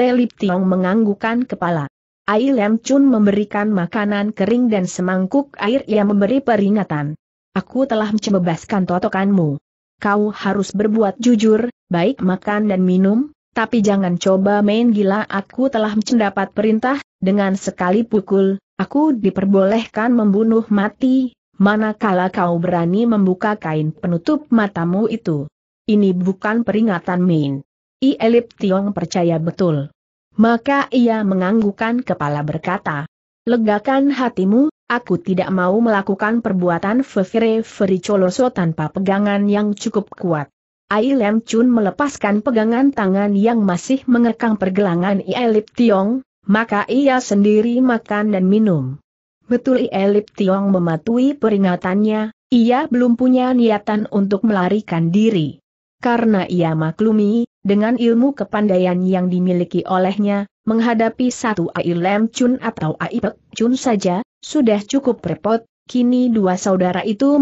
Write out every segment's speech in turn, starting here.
Le Lip Tiong menganggukan kepala. Ai Lem Chun memberikan makanan kering dan semangkuk air ia memberi peringatan. Aku telah membebaskan totokanmu. Kau harus berbuat jujur, baik makan dan minum, tapi jangan coba main gila aku telah mendapat perintah, dengan sekali pukul, aku diperbolehkan membunuh mati, manakala kau berani membuka kain penutup matamu itu. Ini bukan peringatan main. I Elip Tiong percaya betul. Maka ia menganggukkan kepala berkata, Legakan hatimu, aku tidak mau melakukan perbuatan Fevire Fericoloso tanpa pegangan yang cukup kuat. Ai Lem Chun melepaskan pegangan tangan yang masih mengekang pergelangan I Elip Tiong, maka ia sendiri makan dan minum. Betul I Elip Tiong mematuhi peringatannya, ia belum punya niatan untuk melarikan diri. Karena ia maklumi, dengan ilmu kepandaian yang dimiliki olehnya, menghadapi satu Ai Lem Chun atau Ai Pek Chun saja, sudah cukup repot, kini dua saudara itu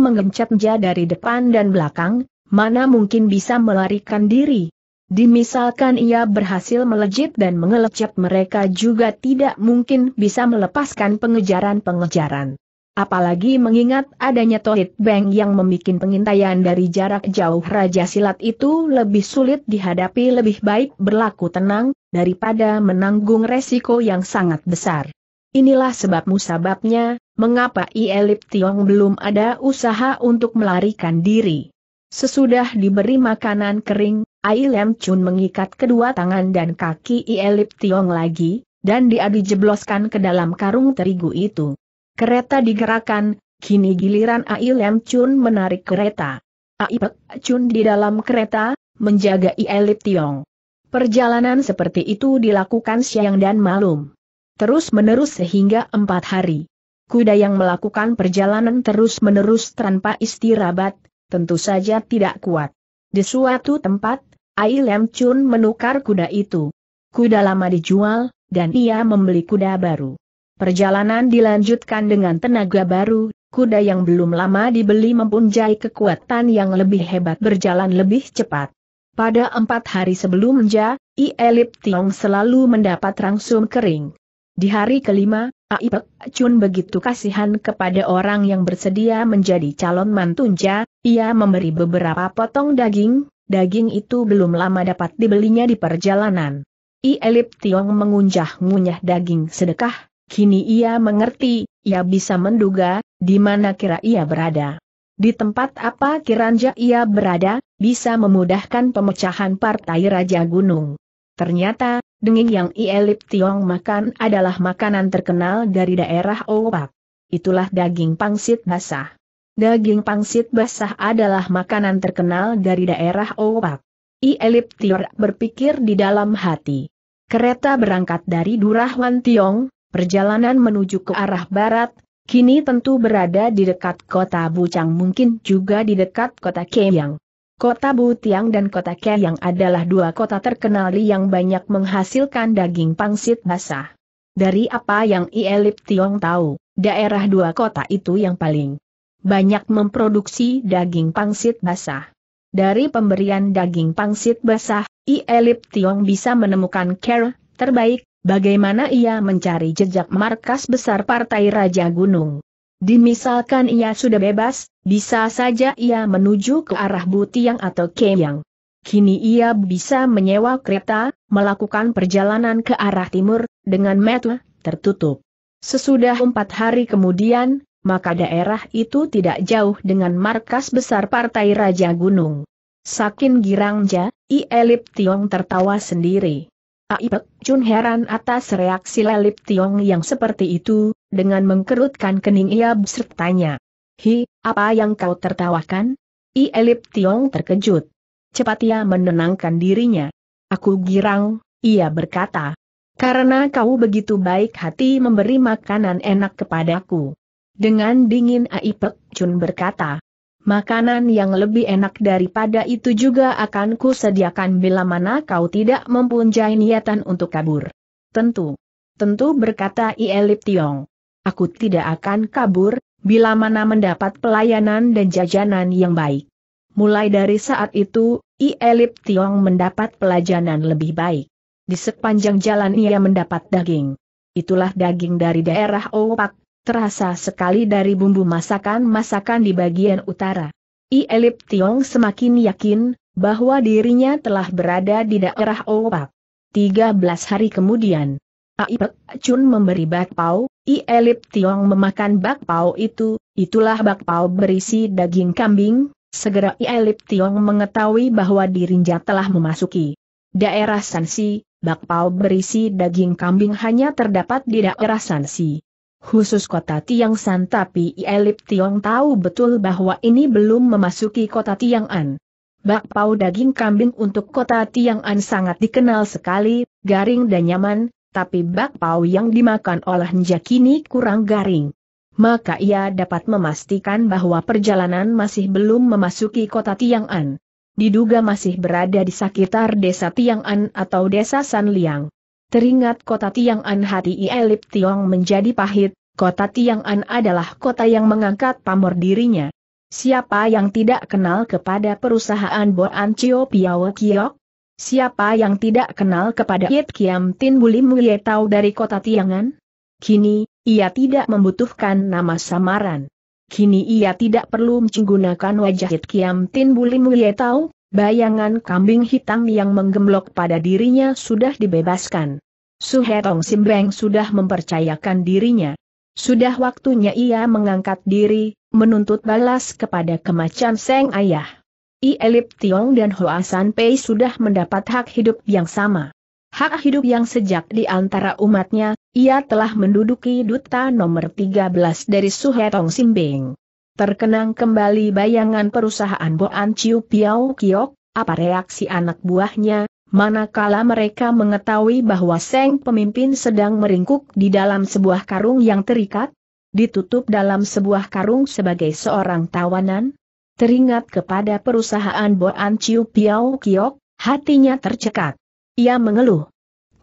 ja dari depan dan belakang, mana mungkin bisa melarikan diri. Dimisalkan ia berhasil melejit dan mengelecet mereka juga tidak mungkin bisa melepaskan pengejaran-pengejaran apalagi mengingat adanya Tohit Beng yang membuat pengintaian dari jarak jauh Raja Silat itu lebih sulit dihadapi lebih baik berlaku tenang, daripada menanggung resiko yang sangat besar. Inilah sebab musababnya, mengapa Ielip Tiong belum ada usaha untuk melarikan diri. Sesudah diberi makanan kering, Ailem Chun mengikat kedua tangan dan kaki Ielip Tiong lagi, dan dia dijebloskan ke dalam karung terigu itu. Kereta digerakkan, kini giliran Ai Lem Chun menarik kereta. Ai Pek Chun di dalam kereta, menjaga Ielip Tiong. Perjalanan seperti itu dilakukan siang dan malam. Terus-menerus sehingga empat hari. Kuda yang melakukan perjalanan terus-menerus tanpa istirahat, tentu saja tidak kuat. Di suatu tempat, Ai Lem Chun menukar kuda itu. Kuda lama dijual, dan ia membeli kuda baru. Perjalanan dilanjutkan dengan tenaga baru, kuda yang belum lama dibeli mempunyai kekuatan yang lebih hebat berjalan lebih cepat. Pada empat hari sebelum I Elip Tiong selalu mendapat rangsum kering. Di hari kelima, Aipek Chun begitu kasihan kepada orang yang bersedia menjadi calon mantunja, ia memberi beberapa potong daging, daging itu belum lama dapat dibelinya di perjalanan. I Elip Tiong mengunjah-ngunyah daging sedekah, Kini ia mengerti, ia bisa menduga, di mana kira ia berada. Di tempat apa kiranja ia berada, bisa memudahkan pemecahan partai Raja Gunung. Ternyata, denging yang Ielip Tiong makan adalah makanan terkenal dari daerah Owak. Itulah daging pangsit basah. Daging pangsit basah adalah makanan terkenal dari daerah Opak. Ielip Tiong berpikir di dalam hati. Kereta berangkat dari Durahwan Tiong, Perjalanan menuju ke arah barat, kini tentu berada di dekat kota Bucang mungkin juga di dekat kota Keyang. Kota Butiang dan kota Keyang adalah dua kota terkenal yang banyak menghasilkan daging pangsit basah. Dari apa yang Ielip Tiong tahu, daerah dua kota itu yang paling banyak memproduksi daging pangsit basah. Dari pemberian daging pangsit basah, Ielip Tiong bisa menemukan care terbaik Bagaimana ia mencari jejak markas besar Partai Raja Gunung? Dimisalkan ia sudah bebas, bisa saja ia menuju ke arah Butiang atau Keyang. Kini ia bisa menyewa kereta, melakukan perjalanan ke arah timur, dengan mata tertutup. Sesudah empat hari kemudian, maka daerah itu tidak jauh dengan markas besar Partai Raja Gunung. Sakin Girangja, I Elip Tiong tertawa sendiri. Aipek Chun heran atas reaksi Lelip Tiong yang seperti itu, dengan mengkerutkan kening ia bertanya. Hi, apa yang kau tertawakan? I Elip Tiong terkejut. Cepat ia menenangkan dirinya. Aku girang, ia berkata. Karena kau begitu baik hati memberi makanan enak kepadaku. Dengan dingin Aipek Chun berkata, makanan yang lebih enak daripada itu juga akan kusediakan bila mana kau tidak mempunyai niatan untuk kabur. Tentu. Tentu berkata Ielip Tiong. Aku tidak akan kabur, bila mana mendapat pelayanan dan jajanan yang baik. Mulai dari saat itu, Ielip Tiong mendapat pelajaran lebih baik. Di sepanjang jalan ia mendapat daging. Itulah daging dari daerah Opak terasa sekali dari bumbu masakan-masakan di bagian utara. I Elip Tiong semakin yakin bahwa dirinya telah berada di daerah Opak. 13 hari kemudian, Aipek Chun memberi bakpao, I Elip Tiong memakan bakpao itu, itulah bakpao berisi daging kambing, segera I Elip Tiong mengetahui bahwa dirinya telah memasuki daerah Sansi, bakpao berisi daging kambing hanya terdapat di daerah Sansi. Khusus kota Tiang San tapi Ielip Tiong tahu betul bahwa ini belum memasuki kota Tiang An. Bakpao daging kambing untuk kota Tiang An sangat dikenal sekali, garing dan nyaman, tapi bakpao yang dimakan oleh Nja kini kurang garing. Maka ia dapat memastikan bahwa perjalanan masih belum memasuki kota Tiang An. Diduga masih berada di sekitar desa Tiang An atau desa San Liang. Teringat kota Tiang'an hati Ielip Tiong menjadi pahit, kota Tiang'an adalah kota yang mengangkat pamor dirinya. Siapa yang tidak kenal kepada perusahaan Boan Chio Piao Kiok? Siapa yang tidak kenal kepada Yit Kiam Tin Bulim Wietau dari kota Tiang'an? Kini, ia tidak membutuhkan nama samaran. Kini ia tidak perlu menggunakan wajah Yit Kiam Tin Bulim Wietau Bayangan kambing hitam yang menggemblok pada dirinya sudah dibebaskan. Suhetong Simbeng sudah mempercayakan dirinya. Sudah waktunya ia mengangkat diri, menuntut balas kepada kemacan Seng Ayah. I Elip Tiong dan Hoasan Pei sudah mendapat hak hidup yang sama. Hak hidup yang sejak di antara umatnya, ia telah menduduki duta nomor 13 dari Suhetong Simbeng. Terkenang kembali bayangan perusahaan Boan Chiu Piao Kiok, apa reaksi anak buahnya, manakala mereka mengetahui bahwa Seng pemimpin sedang meringkuk di dalam sebuah karung yang terikat, ditutup dalam sebuah karung sebagai seorang tawanan? Teringat kepada perusahaan Boan Chiu Piao Kiok, hatinya tercekat. Ia mengeluh.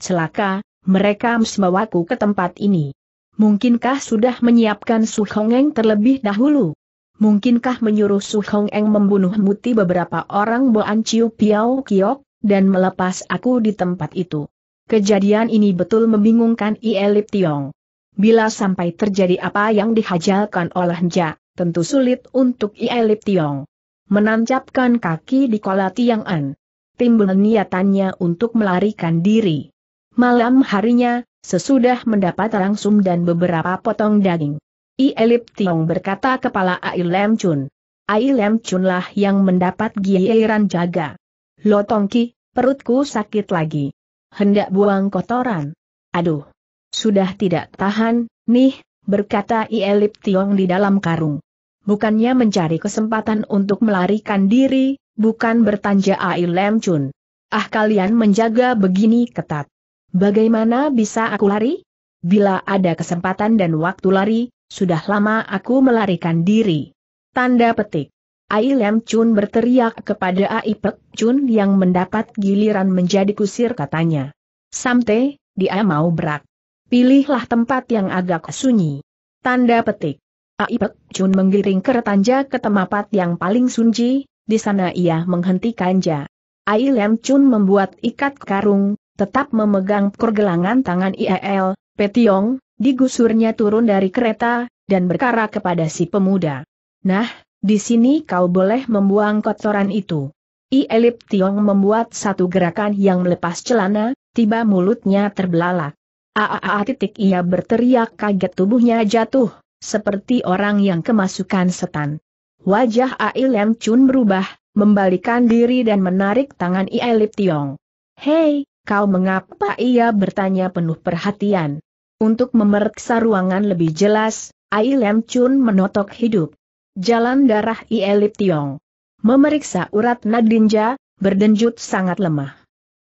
Celaka, mereka membawaku ke tempat ini. Mungkinkah sudah menyiapkan Su Hongeng terlebih dahulu? mungkinkah menyuruh Su Hong Eng membunuh muti beberapa orang Boan Chiu Piao Kiok, dan melepas aku di tempat itu. Kejadian ini betul membingungkan Ielip Tiong. Bila sampai terjadi apa yang dihajalkan oleh Nja, tentu sulit untuk Ielip Tiong. Menancapkan kaki di kola An. Timbul niatannya untuk melarikan diri. Malam harinya, sesudah mendapat rangsum dan beberapa potong daging. I Elip Tiong berkata kepala Ai Lem Chun. Ai Lem Chun lah yang mendapat giliran jaga. Lo Tongki, perutku sakit lagi. Hendak buang kotoran. Aduh. Sudah tidak tahan, nih, berkata I Elip Tiong di dalam karung. Bukannya mencari kesempatan untuk melarikan diri, bukan bertanja Ai Lem Chun. Ah kalian menjaga begini ketat. Bagaimana bisa aku lari? Bila ada kesempatan dan waktu lari, sudah lama aku melarikan diri. Tanda petik. Ai Lem Chun berteriak kepada Ai Pek Chun yang mendapat giliran menjadi kusir katanya. Samte, dia mau berak. Pilihlah tempat yang agak sunyi. Tanda petik. Ai Pek Chun menggiring keretanja ke tempat yang paling sunyi. di sana ia menghentikan ja. Ai Lem Chun membuat ikat karung, tetap memegang pergelangan tangan IEL, Petiong, Digusurnya turun dari kereta, dan berkara kepada si pemuda. Nah, di sini kau boleh membuang kotoran itu. I Elip Tiong membuat satu gerakan yang melepas celana, tiba mulutnya terbelalak. Aa titik ia berteriak kaget tubuhnya jatuh, seperti orang yang kemasukan setan. Wajah Ai Lem Chun berubah, membalikan diri dan menarik tangan I Elip Tiong. Hei, kau mengapa ia bertanya penuh perhatian. Untuk memeriksa ruangan lebih jelas, Ai Lem Chun menotok hidup. Jalan darah Ielip Tiong. Memeriksa urat nadinja, berdenjut sangat lemah.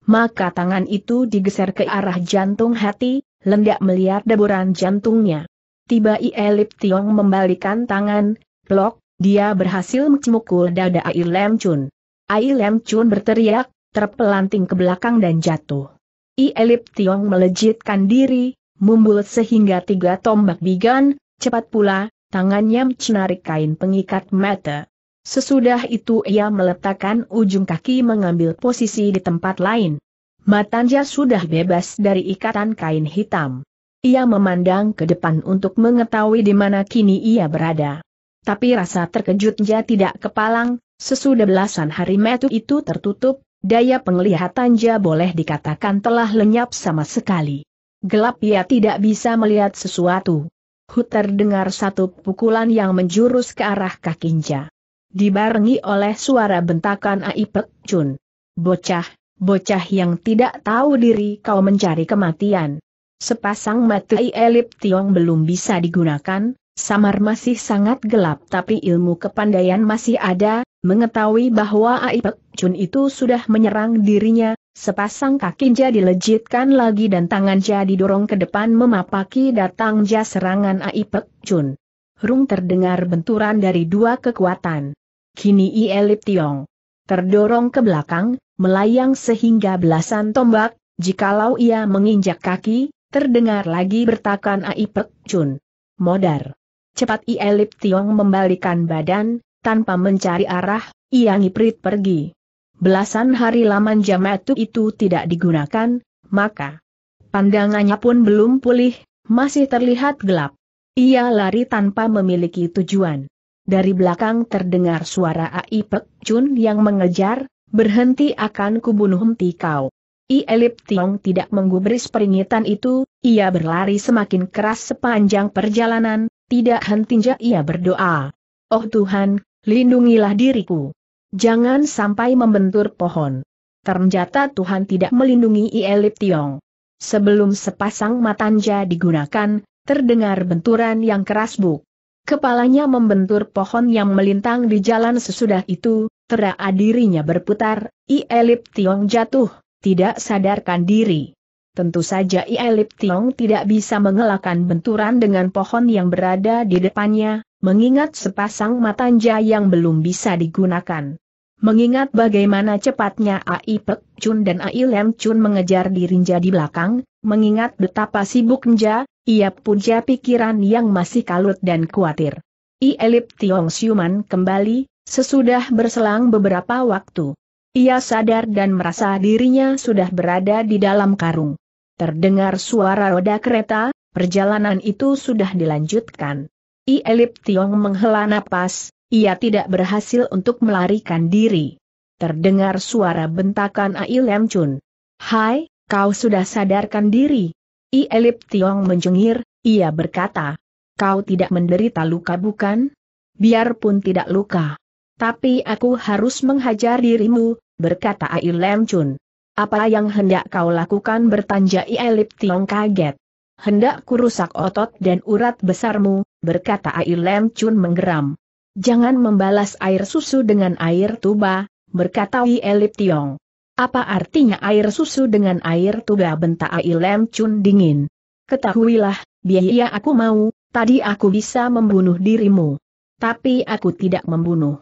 Maka tangan itu digeser ke arah jantung hati, lendak melihat deburan jantungnya. Tiba Ielip Tiong membalikan tangan, blok. dia berhasil mencemukul dada Ai Lem Chun. Ai Lem Chun berteriak, terpelanting ke belakang dan jatuh. I Elip Tiong melejitkan diri, Membulat sehingga tiga tombak bigan, cepat pula, tangannya menarik kain pengikat mata. Sesudah itu ia meletakkan ujung kaki mengambil posisi di tempat lain. Matanja sudah bebas dari ikatan kain hitam. Ia memandang ke depan untuk mengetahui di mana kini ia berada. Tapi rasa terkejutnya tidak kepalang, sesudah belasan hari metu itu tertutup, daya penglihatannya boleh dikatakan telah lenyap sama sekali. Gelap ia tidak bisa melihat sesuatu. Hu terdengar satu pukulan yang menjurus ke arah kakinya. Dibarengi oleh suara bentakan Aipek Chun. Bocah, bocah yang tidak tahu diri kau mencari kematian. Sepasang mata elip Tiong belum bisa digunakan, Samar masih sangat gelap tapi ilmu kepandaian masih ada, mengetahui bahwa Aipek Chun itu sudah menyerang dirinya, Sepasang kaki jadi dilejitkan lagi dan tangan tangannya didorong ke depan memapaki datang datangnya serangan Aipek Chun. Rung terdengar benturan dari dua kekuatan. Kini Ielip Tiong terdorong ke belakang, melayang sehingga belasan tombak, jikalau ia menginjak kaki, terdengar lagi bertakan Aipek Chun. Modar. Cepat Ielip Tiong membalikan badan, tanpa mencari arah, ia ngiprit pergi. Belasan hari laman jam itu, tidak digunakan, maka pandangannya pun belum pulih, masih terlihat gelap. Ia lari tanpa memiliki tujuan. Dari belakang terdengar suara Ai Pek Chun yang mengejar, berhenti akan kubunuh henti kau. I Elip Tiong tidak menggubris peringatan itu, ia berlari semakin keras sepanjang perjalanan, tidak hentinya ia berdoa. Oh Tuhan, lindungilah diriku. Jangan sampai membentur pohon. Ternyata Tuhan tidak melindungi Ielip Tiong. Sebelum sepasang matanja digunakan, terdengar benturan yang keras buk. Kepalanya membentur pohon yang melintang di jalan sesudah itu, teraa dirinya berputar, Ielip Tiong jatuh, tidak sadarkan diri. Tentu saja Ielip Tiong tidak bisa mengelakkan benturan dengan pohon yang berada di depannya, mengingat sepasang matanja yang belum bisa digunakan. Mengingat bagaimana cepatnya Ai Pek Chun dan Ai Lem Chun mengejar dirinja di belakang, mengingat betapa sibuk Nja, ia punya pikiran yang masih kalut dan khawatir. I Elip Tiong Siuman kembali, sesudah berselang beberapa waktu. Ia sadar dan merasa dirinya sudah berada di dalam karung. Terdengar suara roda kereta, perjalanan itu sudah dilanjutkan. I Elip Tiong menghela napas, ia tidak berhasil untuk melarikan diri. Terdengar suara bentakan Ai Lem Chun. Hai, kau sudah sadarkan diri. I Elip Tiong menjengir, ia berkata. Kau tidak menderita luka bukan? Biarpun tidak luka. Tapi aku harus menghajar dirimu, berkata Ai Lem Chun. Apa yang hendak kau lakukan bertanja I Elip Tiong kaget. Hendak kurusak otot dan urat besarmu, berkata Ai Lem Chun menggeram. Jangan membalas air susu dengan air tuba, berkata Wi Elip Tiong. Apa artinya air susu dengan air tuba bentak Ai Lem Chun dingin? Ketahuilah, biaya aku mau, tadi aku bisa membunuh dirimu. Tapi aku tidak membunuh.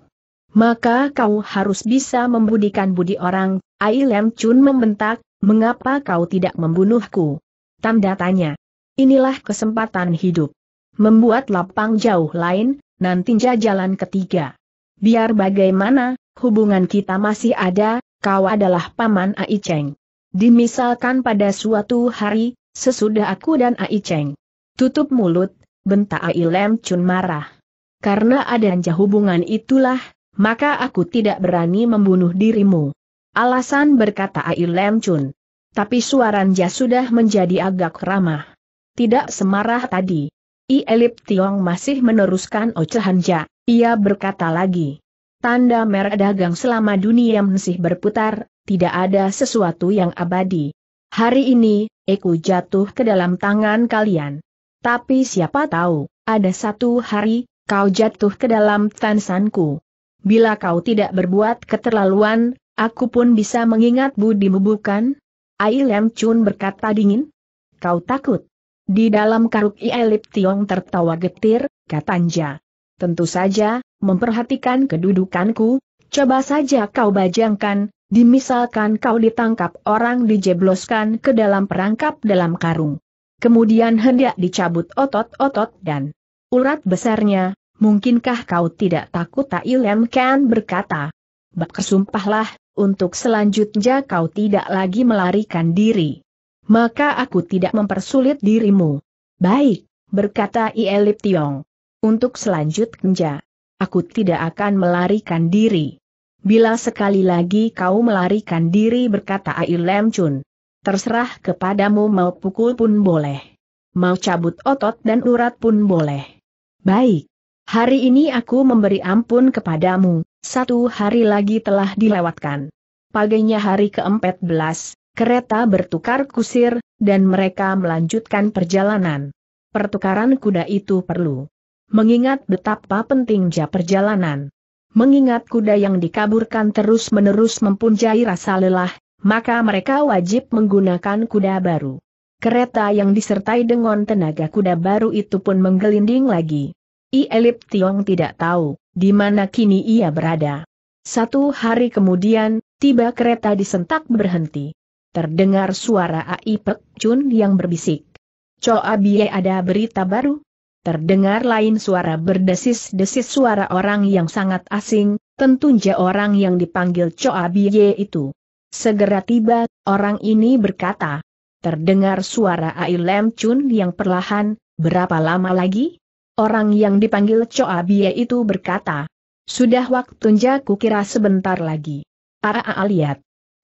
Maka kau harus bisa membudikan budi orang, Ai Lem Chun membentak, mengapa kau tidak membunuhku? Tanda tanya. Inilah kesempatan hidup. Membuat lapang jauh lain, nantinya jalan ketiga. Biar bagaimana, hubungan kita masih ada, kau adalah paman Ai Cheng. Dimisalkan pada suatu hari, sesudah aku dan Ai Cheng. Tutup mulut, bentak Ai Lem Chun marah. Karena adanya hubungan itulah, maka aku tidak berani membunuh dirimu. Alasan berkata Ai Lem Chun. Tapi suaranya sudah menjadi agak ramah. Tidak semarah tadi. I Elip Tiong masih meneruskan ocehanja. ia berkata lagi. Tanda merah dagang selama dunia masih berputar, tidak ada sesuatu yang abadi. Hari ini, aku jatuh ke dalam tangan kalian. Tapi siapa tahu, ada satu hari, kau jatuh ke dalam tansanku. Bila kau tidak berbuat keterlaluan, aku pun bisa mengingat budimu bukan? Ai Lem Chun berkata dingin. Kau takut? Di dalam karuk Ielip Tiong tertawa getir, katanya. Tentu saja, memperhatikan kedudukanku, coba saja kau bajangkan, dimisalkan kau ditangkap orang dijebloskan ke dalam perangkap dalam karung. Kemudian hendak dicabut otot-otot dan urat besarnya, mungkinkah kau tidak takut tak ilm berkata. Bak kesumpahlah, untuk selanjutnya kau tidak lagi melarikan diri maka aku tidak mempersulit dirimu. Baik, berkata Ielip Tiong. Untuk selanjutnya, aku tidak akan melarikan diri. Bila sekali lagi kau melarikan diri berkata Ailem Lem Chun. Terserah kepadamu mau pukul pun boleh. Mau cabut otot dan urat pun boleh. Baik. Hari ini aku memberi ampun kepadamu, satu hari lagi telah dilewatkan. Paginya hari ke-14, Kereta bertukar kusir, dan mereka melanjutkan perjalanan. Pertukaran kuda itu perlu. Mengingat betapa pentingnya perjalanan. Mengingat kuda yang dikaburkan terus-menerus mempunyai rasa lelah, maka mereka wajib menggunakan kuda baru. Kereta yang disertai dengan tenaga kuda baru itu pun menggelinding lagi. I Elip Tiong tidak tahu di mana kini ia berada. Satu hari kemudian, tiba kereta disentak berhenti terdengar suara Ai Chun yang berbisik. Choa Bie ada berita baru? Terdengar lain suara berdesis-desis suara orang yang sangat asing, tentunya orang yang dipanggil Choa Bie itu. Segera tiba, orang ini berkata. Terdengar suara Ai Lem Chun yang perlahan, berapa lama lagi? Orang yang dipanggil Choa Bie itu berkata. Sudah waktunya kukira sebentar lagi. Para aliat.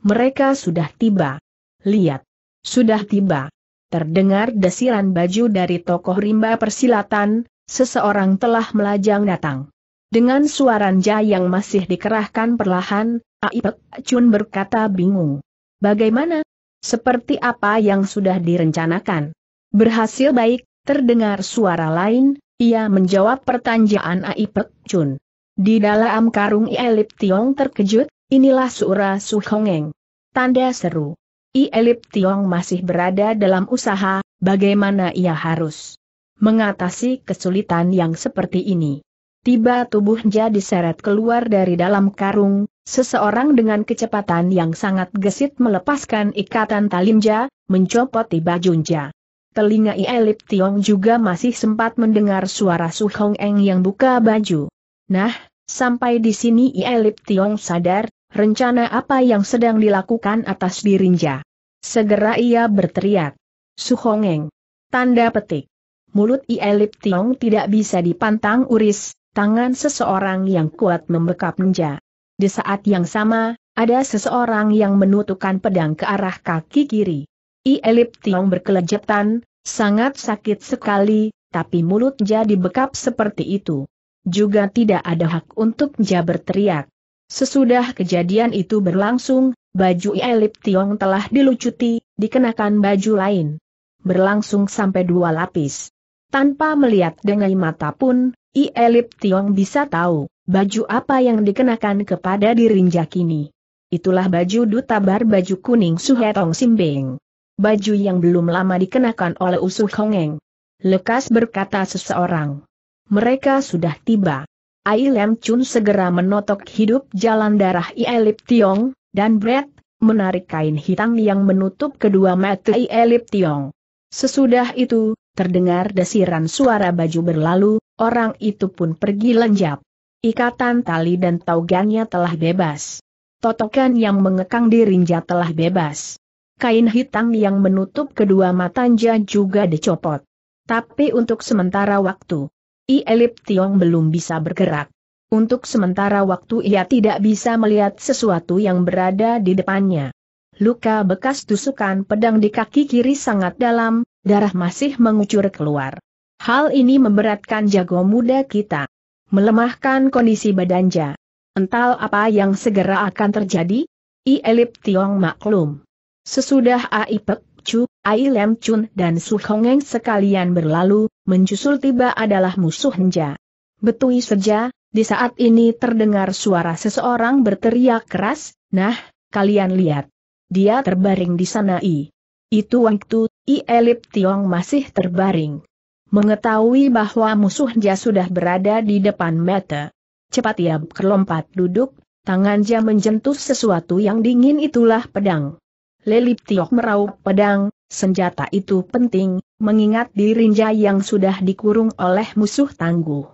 Mereka sudah tiba. Lihat. Sudah tiba. Terdengar desiran baju dari tokoh rimba persilatan, seseorang telah melajang datang. Dengan suara nja yang masih dikerahkan perlahan, Aipek Chun berkata bingung. Bagaimana? Seperti apa yang sudah direncanakan? Berhasil baik, terdengar suara lain, ia menjawab pertanyaan Aipek Chun. Di dalam karung Elip Tiong terkejut, Inilah suara Su Hongeng. Tanda seru. I Elip Tiong masih berada dalam usaha, bagaimana ia harus mengatasi kesulitan yang seperti ini. Tiba tubuhnya diseret keluar dari dalam karung, seseorang dengan kecepatan yang sangat gesit melepaskan ikatan mencopot mencopoti bajunja. Telinga Elip Tiong juga masih sempat mendengar suara Su Hong yang buka baju. Nah, sampai di sini Elip Tiong sadar, rencana apa yang sedang dilakukan atas dirinja. Segera ia berteriak. Suhongeng. Tanda petik. Mulut Ielip Tiong tidak bisa dipantang uris, tangan seseorang yang kuat membekap ninja. Di saat yang sama, ada seseorang yang menutupkan pedang ke arah kaki kiri. Ielip Tiong berkelejetan, sangat sakit sekali, tapi mulut Ja dibekap seperti itu. Juga tidak ada hak untuk Nja berteriak. Sesudah kejadian itu berlangsung, baju Elip Tiong telah dilucuti, dikenakan baju lain. Berlangsung sampai dua lapis. Tanpa melihat dengan mata pun, Elip Tiong bisa tahu, baju apa yang dikenakan kepada dirinja kini. Itulah baju duta bar baju kuning Suhetong Simbing. Baju yang belum lama dikenakan oleh Usuh Hongeng. Lekas berkata seseorang. Mereka sudah tiba. Ai Lem Chun segera menotok hidup jalan darah Ielip Tiong, dan Brett, menarik kain hitam yang menutup kedua mata Ielip Tiong. Sesudah itu, terdengar desiran suara baju berlalu, orang itu pun pergi lenjap. Ikatan tali dan taugannya telah bebas. Totokan yang mengekang dirinja telah bebas. Kain hitam yang menutup kedua matanya juga dicopot. Tapi untuk sementara waktu. I Elip Tiong belum bisa bergerak. Untuk sementara waktu ia tidak bisa melihat sesuatu yang berada di depannya. Luka bekas tusukan pedang di kaki kiri sangat dalam, darah masih mengucur keluar. Hal ini memberatkan jago muda kita. Melemahkan kondisi badanja. Entah apa yang segera akan terjadi? I Elip Tiong maklum. Sesudah Aipek Chu, Ai Lem Chun dan Su Hongeng sekalian berlalu, menjusul tiba adalah musuh Nja. Betui saja, di saat ini terdengar suara seseorang berteriak keras, nah, kalian lihat. Dia terbaring di sana i. Itu waktu, i Elip Tiong masih terbaring. Mengetahui bahwa musuhnya sudah berada di depan mata. Cepat ia berlompat duduk, tangannya menjentuh sesuatu yang dingin itulah pedang. Lelip Tiok meraup pedang, senjata itu penting, mengingat dirinja yang sudah dikurung oleh musuh tangguh.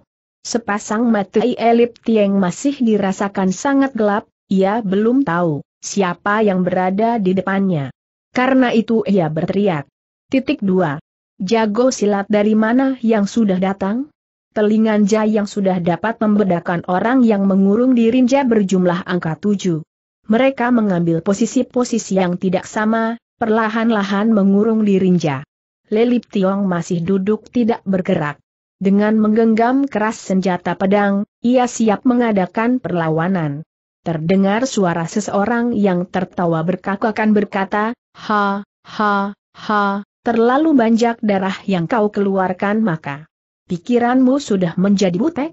Sepasang mata Elip Tieng masih dirasakan sangat gelap, ia belum tahu siapa yang berada di depannya. Karena itu ia berteriak. Titik 2. Jago silat dari mana yang sudah datang? Telingan yang sudah dapat membedakan orang yang mengurung dirinja berjumlah angka tujuh mereka mengambil posisi-posisi yang tidak sama, perlahan-lahan mengurung di rinja. Lelip Tiong masih duduk tidak bergerak. Dengan menggenggam keras senjata pedang, ia siap mengadakan perlawanan. Terdengar suara seseorang yang tertawa berkakakan berkata, Ha, ha, ha, terlalu banyak darah yang kau keluarkan maka. Pikiranmu sudah menjadi butek?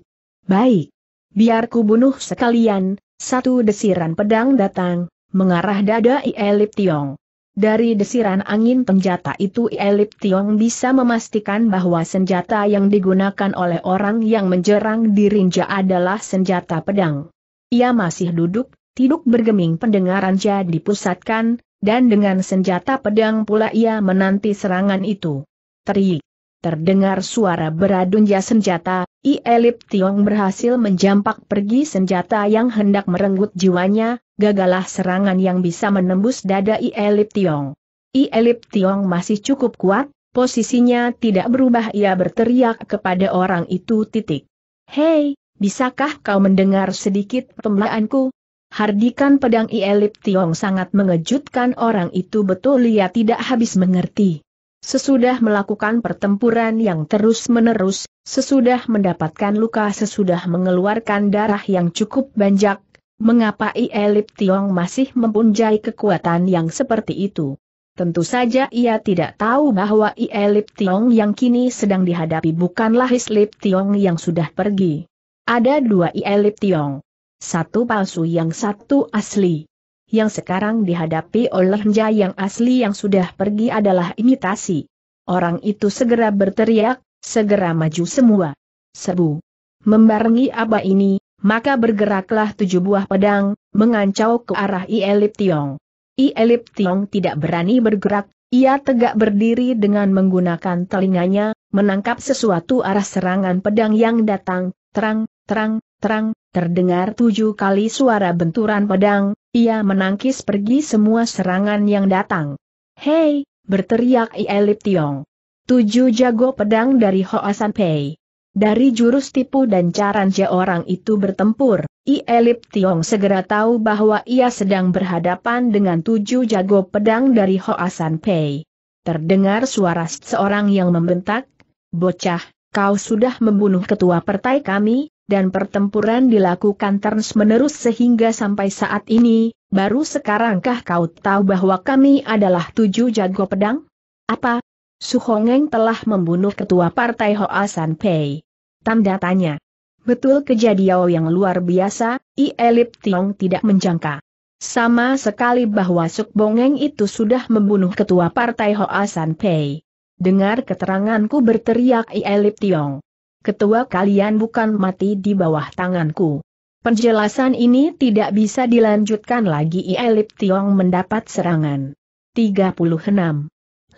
Baik. Biar ku bunuh sekalian, satu desiran pedang datang, mengarah dada Ielip Tiong. Dari desiran angin penjata itu Ielip Tiong bisa memastikan bahwa senjata yang digunakan oleh orang yang menjerang di Rinja adalah senjata pedang. Ia masih duduk, tiduk bergeming pendengaran jadi dipusatkan, dan dengan senjata pedang pula ia menanti serangan itu. Teriak. Terdengar suara beradunnya senjata, I Elip Tiong berhasil menjampak pergi senjata yang hendak merenggut jiwanya, gagalah serangan yang bisa menembus dada I Elip Tiong. I Elip Tiong masih cukup kuat, posisinya tidak berubah ia berteriak kepada orang itu titik. Hei, bisakah kau mendengar sedikit pembelaanku? Hardikan pedang I Elip Tiong sangat mengejutkan orang itu betul ia tidak habis mengerti. Sesudah melakukan pertempuran yang terus-menerus, sesudah mendapatkan luka sesudah mengeluarkan darah yang cukup banyak, mengapa Ielip Tiong masih mempunyai kekuatan yang seperti itu? Tentu saja ia tidak tahu bahwa Ielip Tiong yang kini sedang dihadapi bukanlah Islip Tiong yang sudah pergi. Ada dua Ielip Tiong. Satu palsu yang satu asli yang sekarang dihadapi oleh Nja yang asli yang sudah pergi adalah imitasi. Orang itu segera berteriak, segera maju semua. Serbu. Membarengi aba ini, maka bergeraklah tujuh buah pedang, mengancau ke arah Ielip Tiong. Ielip Tiong tidak berani bergerak, ia tegak berdiri dengan menggunakan telinganya, menangkap sesuatu arah serangan pedang yang datang, terang, terang, terang, terdengar tujuh kali suara benturan pedang, ia menangkis pergi semua serangan yang datang. Hei, berteriak Ielip Tiong. Tujuh jago pedang dari Hoasan Pei. Dari jurus tipu dan caranja orang itu bertempur, Ielip Tiong segera tahu bahwa ia sedang berhadapan dengan tujuh jago pedang dari Hoasan Pei. Terdengar suara seorang yang membentak, Bocah, kau sudah membunuh ketua pertai kami, dan pertempuran dilakukan terus-menerus sehingga sampai saat ini, baru sekarangkah kau tahu bahwa kami adalah tujuh jago pedang? Apa? Suhongeng telah membunuh ketua partai Hoa San Pei. Tanda tanya. Betul kejadian yang luar biasa, I Elip Tiong tidak menjangka. Sama sekali bahwa Suk Bongeng itu sudah membunuh ketua partai Hoa San Pei. Dengar keteranganku berteriak I Elip Tiong ketua kalian bukan mati di bawah tanganku. Penjelasan ini tidak bisa dilanjutkan lagi Ielip Tiong mendapat serangan. 36.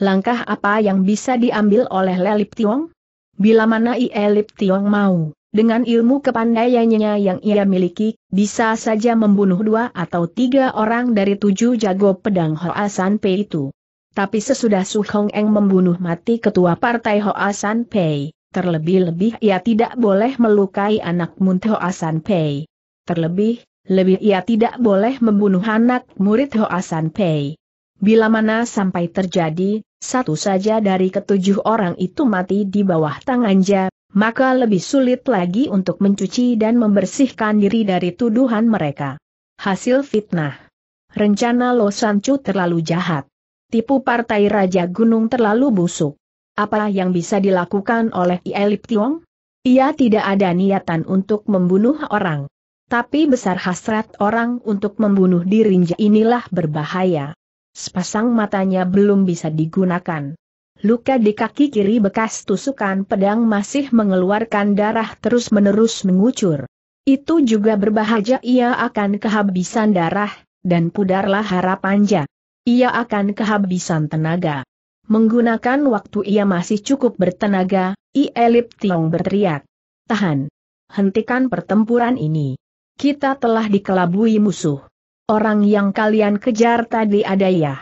Langkah apa yang bisa diambil oleh Lelip Tiong? Bila mana Ielip Tiong mau, dengan ilmu kepandaiannya yang ia miliki, bisa saja membunuh dua atau tiga orang dari tujuh jago pedang Hoasan Pei itu. Tapi sesudah Su Hong Eng membunuh mati ketua partai Hoasan Pei, Terlebih-lebih ia tidak boleh melukai anak Munto Asan Pei. Terlebih, lebih ia tidak boleh membunuh anak murid Hoasan Pei. Bila mana sampai terjadi, satu saja dari ketujuh orang itu mati di bawah tangannya, maka lebih sulit lagi untuk mencuci dan membersihkan diri dari tuduhan mereka. Hasil fitnah. Rencana Lo Chu terlalu jahat. Tipu partai Raja Gunung terlalu busuk. Apa yang bisa dilakukan oleh Ielip Tiong? Ia tidak ada niatan untuk membunuh orang. Tapi besar hasrat orang untuk membunuh dirinya inilah berbahaya. Sepasang matanya belum bisa digunakan. Luka di kaki kiri bekas tusukan pedang masih mengeluarkan darah terus-menerus mengucur. Itu juga berbahaya ia akan kehabisan darah, dan pudarlah harapannya. Ia akan kehabisan tenaga. Menggunakan waktu ia masih cukup bertenaga, I Elip Tiong berteriak. Tahan. Hentikan pertempuran ini. Kita telah dikelabui musuh. Orang yang kalian kejar tadi ada ya."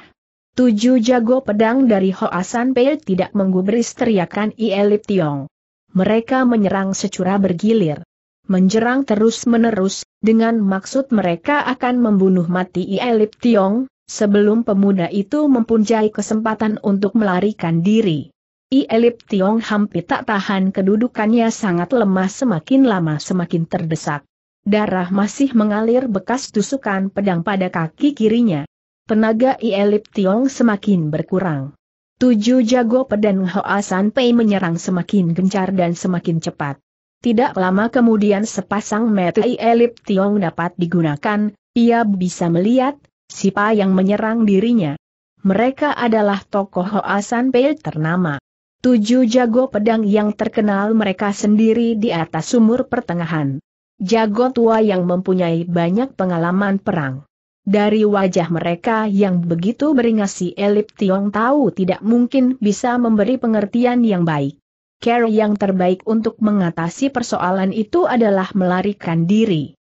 Tujuh jago pedang dari Hoasan Pei tidak menggubris teriakan I Elip Tiong. Mereka menyerang secura bergilir. Menjerang terus-menerus, dengan maksud mereka akan membunuh mati I Elip Tiong, sebelum pemuda itu mempunyai kesempatan untuk melarikan diri. Ielip Tiong hampir tak tahan kedudukannya sangat lemah semakin lama semakin terdesak. Darah masih mengalir bekas tusukan pedang pada kaki kirinya. Tenaga Ielip Tiong semakin berkurang. Tujuh jago pedang Hoa San Pei menyerang semakin gencar dan semakin cepat. Tidak lama kemudian sepasang mata Ielip Tiong dapat digunakan, ia bisa melihat, Siapa yang menyerang dirinya? Mereka adalah tokoh Hoasan Pei ternama. Tujuh jago pedang yang terkenal mereka sendiri di atas sumur pertengahan. Jago tua yang mempunyai banyak pengalaman perang. Dari wajah mereka yang begitu beringas si Elip Tiong tahu tidak mungkin bisa memberi pengertian yang baik. Care yang terbaik untuk mengatasi persoalan itu adalah melarikan diri.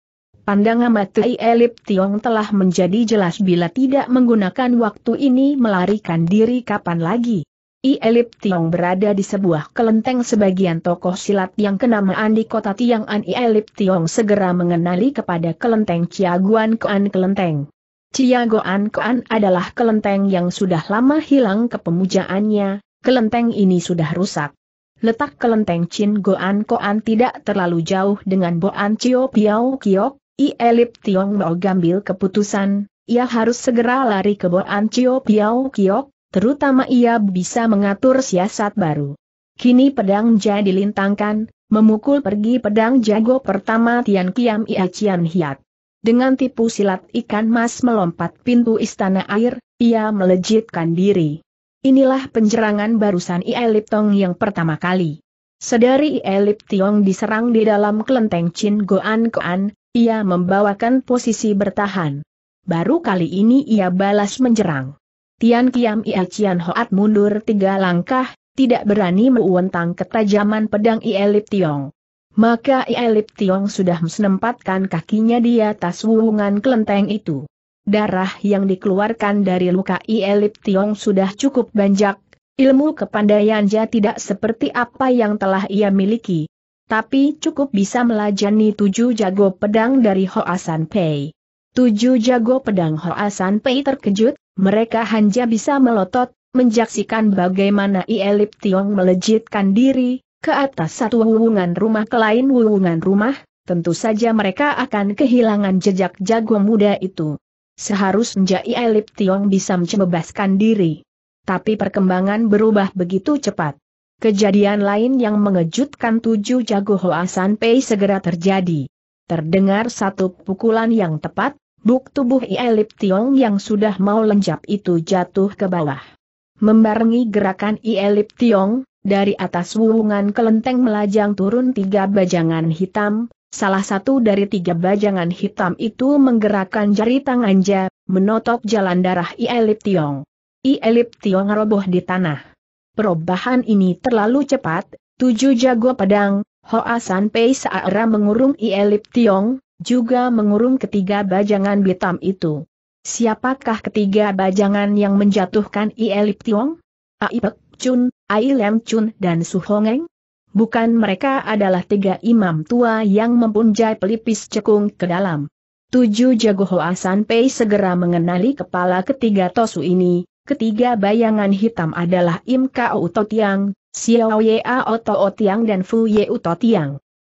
Pandangan Matai Elip Tiong telah menjadi jelas bila tidak menggunakan waktu ini melarikan diri kapan lagi. I Elip Tiong berada di sebuah kelenteng sebagian tokoh silat yang kenamaan di kota Tiang'an I Elip Tiong segera mengenali kepada kelenteng Ciaguan Koan Kelenteng. Ciaguan Koan adalah kelenteng yang sudah lama hilang kepemujaannya, kelenteng ini sudah rusak. Letak kelenteng Chin Goan Koan tidak terlalu jauh dengan Boan Cio Piao Kiok, I Elip Tiong Mau gambil keputusan, ia harus segera lari ke Boan Cio Piao Kiok, terutama ia bisa mengatur siasat baru. Kini pedang jadi lintangkan, memukul pergi pedang jago pertama Tian Kiam Ia Cian Hiat. Dengan tipu silat ikan mas melompat pintu istana air, ia melejitkan diri. Inilah penjerangan barusan Ielip Tong yang pertama kali. Sedari Ielip Tiong diserang di dalam kelenteng Chin Goan Koan, ia membawakan posisi bertahan. Baru kali ini ia balas menyerang. Tian Kiam Ia Cian Hoat mundur tiga langkah, tidak berani mewentang ketajaman pedang Lip Tiong. Maka Lip Tiong sudah menempatkan kakinya di atas wuhungan kelenteng itu. Darah yang dikeluarkan dari luka Lip Tiong sudah cukup banyak, Ilmu kepandaianja tidak seperti apa yang telah ia miliki, tapi cukup bisa melajani tujuh jago pedang dari Hoasan Pei. Tujuh jago pedang Hoasan Pei terkejut, mereka hanya bisa melotot, menjaksikan bagaimana Ielip Tiong melejitkan diri, ke atas satu wuwungan rumah ke lain wuwungan rumah, tentu saja mereka akan kehilangan jejak jago muda itu. Seharusnya Ielip Tiong bisa membebaskan diri. Tapi perkembangan berubah begitu cepat. Kejadian lain yang mengejutkan tujuh jago Hoasan Pei segera terjadi. Terdengar satu pukulan yang tepat, buk tubuh Ielip Tiong yang sudah mau lenjap itu jatuh ke bawah. Membarengi gerakan Ielip Tiong, dari atas wuwungan kelenteng melajang turun tiga bajangan hitam, salah satu dari tiga bajangan hitam itu menggerakkan jari tangannya, menotok jalan darah Ielip Tiong. Ielip Tiong roboh di tanah. Perubahan ini terlalu cepat, tujuh jago pedang, Hoa San Pei Saara mengurung Ielip Tiong, juga mengurung ketiga bajangan hitam itu. Siapakah ketiga bajangan yang menjatuhkan Ielip Tiong? Aipek Chun, Ai Lem Chun dan Su Hongeng? Bukan mereka adalah tiga imam tua yang mempunjai pelipis cekung ke dalam. Tujuh jago Hoa San Pei segera mengenali kepala ketiga Tosu ini, Ketiga bayangan hitam adalah Im Kau Totiang, Xiao Ye Oto dan Fu Ye Uto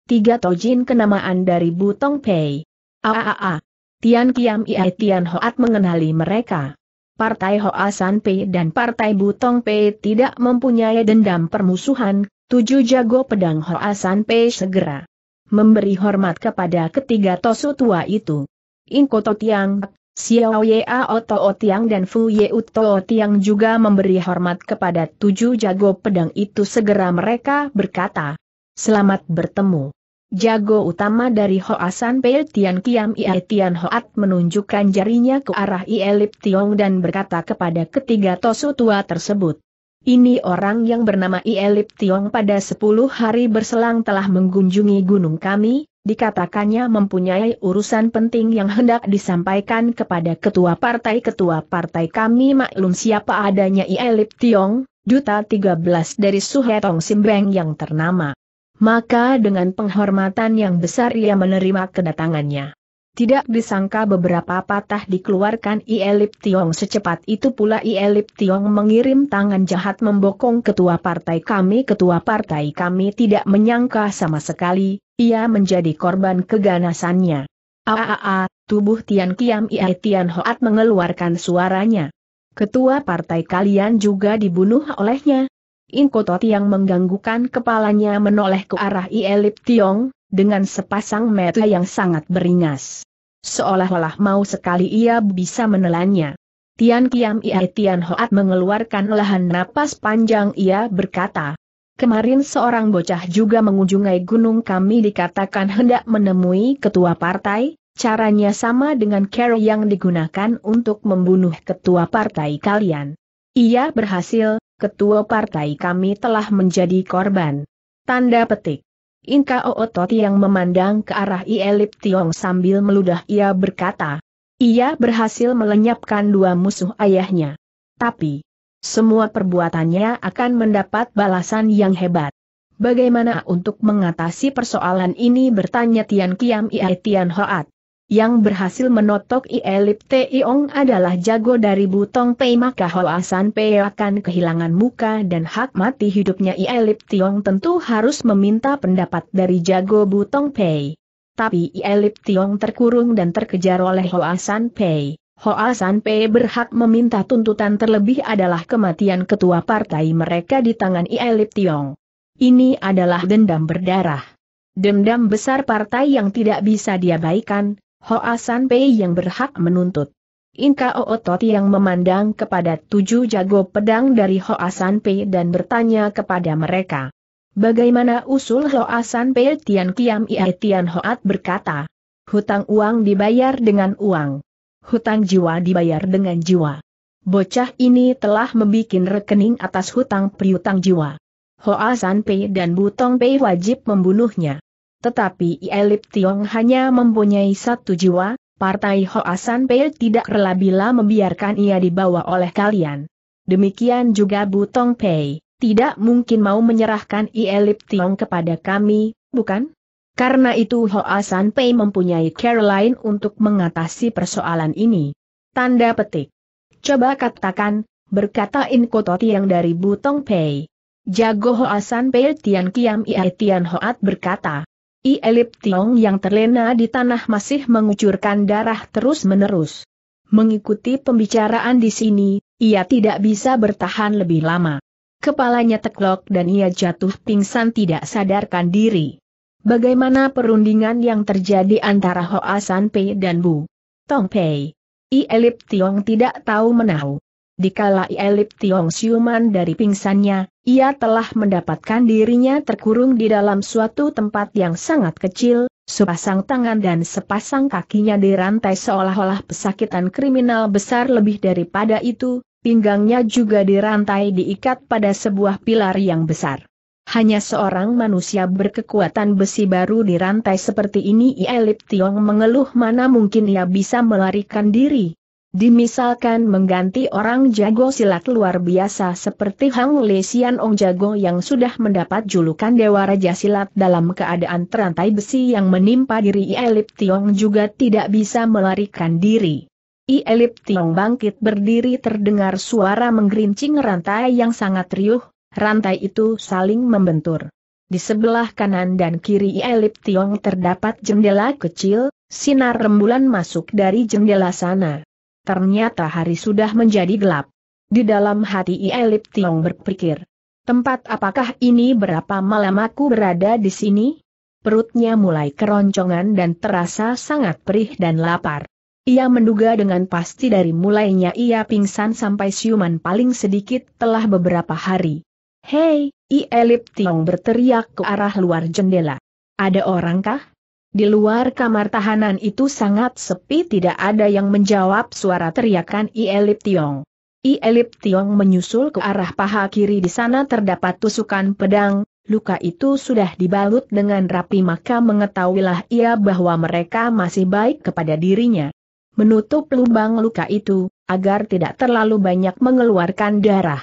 Tiga tojin kenamaan dari Butong Pei. Aaa. Tian Kiam Iai Tian Hoat mengenali mereka. Partai Hoa San Pei dan Partai Butong Pei tidak mempunyai dendam permusuhan, tujuh jago pedang Hoa San Pei segera memberi hormat kepada ketiga tosu tua itu. Inko Totiang, Xiao Yao Too Tiang dan Fu Yeu Too Tiang juga memberi hormat kepada tujuh jago pedang itu segera mereka berkata, Selamat bertemu. Jago utama dari Hoasan Pei Tian Kiam Ia Tian Hoat menunjukkan jarinya ke arah Ielip Tiong dan berkata kepada ketiga Tosu tua tersebut. Ini orang yang bernama Ielip Tiong pada 10 hari berselang telah mengunjungi gunung kami, Dikatakannya mempunyai urusan penting yang hendak disampaikan kepada ketua partai-ketua partai kami maklum siapa adanya Ielip Tiong, duta 13 dari Suhetong simbeng yang ternama. Maka dengan penghormatan yang besar ia menerima kedatangannya. Tidak disangka beberapa patah dikeluarkan Ielip Tiong secepat itu pula Ielip Tiong mengirim tangan jahat membokong ketua partai kami. Ketua partai kami tidak menyangka sama sekali, ia menjadi korban keganasannya. Aaa, tubuh Tian Kiam Ia Tian Hoat mengeluarkan suaranya. Ketua partai kalian juga dibunuh olehnya. Inkotot yang mengganggukan kepalanya menoleh ke arah Ielip Tiong, dengan sepasang mata yang sangat beringas. Seolah-olah mau sekali ia bisa menelannya. Tian Kiam Ia Tian Hoat mengeluarkan lahan napas panjang ia berkata, Kemarin seorang bocah juga mengunjungi gunung kami dikatakan hendak menemui ketua partai, caranya sama dengan cara yang digunakan untuk membunuh ketua partai kalian. Ia berhasil, ketua partai kami telah menjadi korban. Tanda petik. Inka Ootot yang memandang ke arah Ielip Tiong sambil meludah ia berkata. Ia berhasil melenyapkan dua musuh ayahnya. Tapi, semua perbuatannya akan mendapat balasan yang hebat. Bagaimana untuk mengatasi persoalan ini bertanya Tian Kiam Iai Tian Hoat. Yang berhasil menotok Ielip Tiong adalah jago dari Butong Pei maka Hoasan Pei akan kehilangan muka dan hak mati hidupnya Ielip Tiong tentu harus meminta pendapat dari jago Butong Pei. Tapi Ielip Tiong terkurung dan terkejar oleh Hoasan Pei. Hoa San Pei berhak meminta tuntutan terlebih adalah kematian ketua partai mereka di tangan Ielip Tiong. Ini adalah dendam berdarah. Dendam besar partai yang tidak bisa diabaikan. Hoa San Pei yang berhak menuntut. Inka Ootot yang memandang kepada tujuh jago pedang dari Hoa San Pei dan bertanya kepada mereka. Bagaimana usul Hoa San Pei Tian Kiam Ia Tian Hoat berkata, hutang uang dibayar dengan uang hutang jiwa dibayar dengan jiwa. Bocah ini telah membuat rekening atas hutang priutang jiwa. Hoa San Pei dan Butong Pei wajib membunuhnya. Tetapi Ielip Tiong hanya mempunyai satu jiwa, partai Hoa San Pei tidak rela bila membiarkan ia dibawa oleh kalian. Demikian juga Butong Pei, tidak mungkin mau menyerahkan Ielip Tiong kepada kami, bukan? Karena itu Hoa San Pei mempunyai Caroline untuk mengatasi persoalan ini. Tanda petik. Coba katakan, berkata In Koto Tiang dari Butong Pei. Jago Hoa San Pei Tian Kiam Ia Tian Hoat berkata. I Elip Tiong yang terlena di tanah masih mengucurkan darah terus-menerus. Mengikuti pembicaraan di sini, ia tidak bisa bertahan lebih lama. Kepalanya teklok dan ia jatuh pingsan tidak sadarkan diri. Bagaimana perundingan yang terjadi antara Hoa San Pei dan Bu Tong Pei? I Elip Tiong tidak tahu menahu. Dikala I Elip Tiong siuman dari pingsannya, ia telah mendapatkan dirinya terkurung di dalam suatu tempat yang sangat kecil, sepasang tangan dan sepasang kakinya dirantai seolah-olah pesakitan kriminal besar lebih daripada itu, pinggangnya juga dirantai diikat pada sebuah pilar yang besar. Hanya seorang manusia berkekuatan besi baru dirantai seperti ini Ielip Tiong mengeluh mana mungkin ia bisa melarikan diri. Dimisalkan mengganti orang jago silat luar biasa seperti Hang Lesian Ong Jago yang sudah mendapat julukan Dewa Raja Silat dalam keadaan terantai besi yang menimpa diri Ielip Tiong juga tidak bisa melarikan diri. Elip Tiong bangkit berdiri terdengar suara menggerincing rantai yang sangat riuh, rantai itu saling membentur. Di sebelah kanan dan kiri elip Tiong terdapat jendela kecil, sinar rembulan masuk dari jendela sana. Ternyata hari sudah menjadi gelap. Di dalam hati elip Tiong berpikir, tempat apakah ini berapa malam aku berada di sini? Perutnya mulai keroncongan dan terasa sangat perih dan lapar. Ia menduga dengan pasti dari mulainya ia pingsan sampai siuman paling sedikit telah beberapa hari. Hei, I Elip Tiong berteriak ke arah luar jendela. Ada orangkah? Di luar kamar tahanan itu sangat sepi tidak ada yang menjawab suara teriakan I Elip Tiong. I Elip Tiong menyusul ke arah paha kiri di sana terdapat tusukan pedang, luka itu sudah dibalut dengan rapi maka mengetahuilah ia bahwa mereka masih baik kepada dirinya. Menutup lubang luka itu, agar tidak terlalu banyak mengeluarkan darah.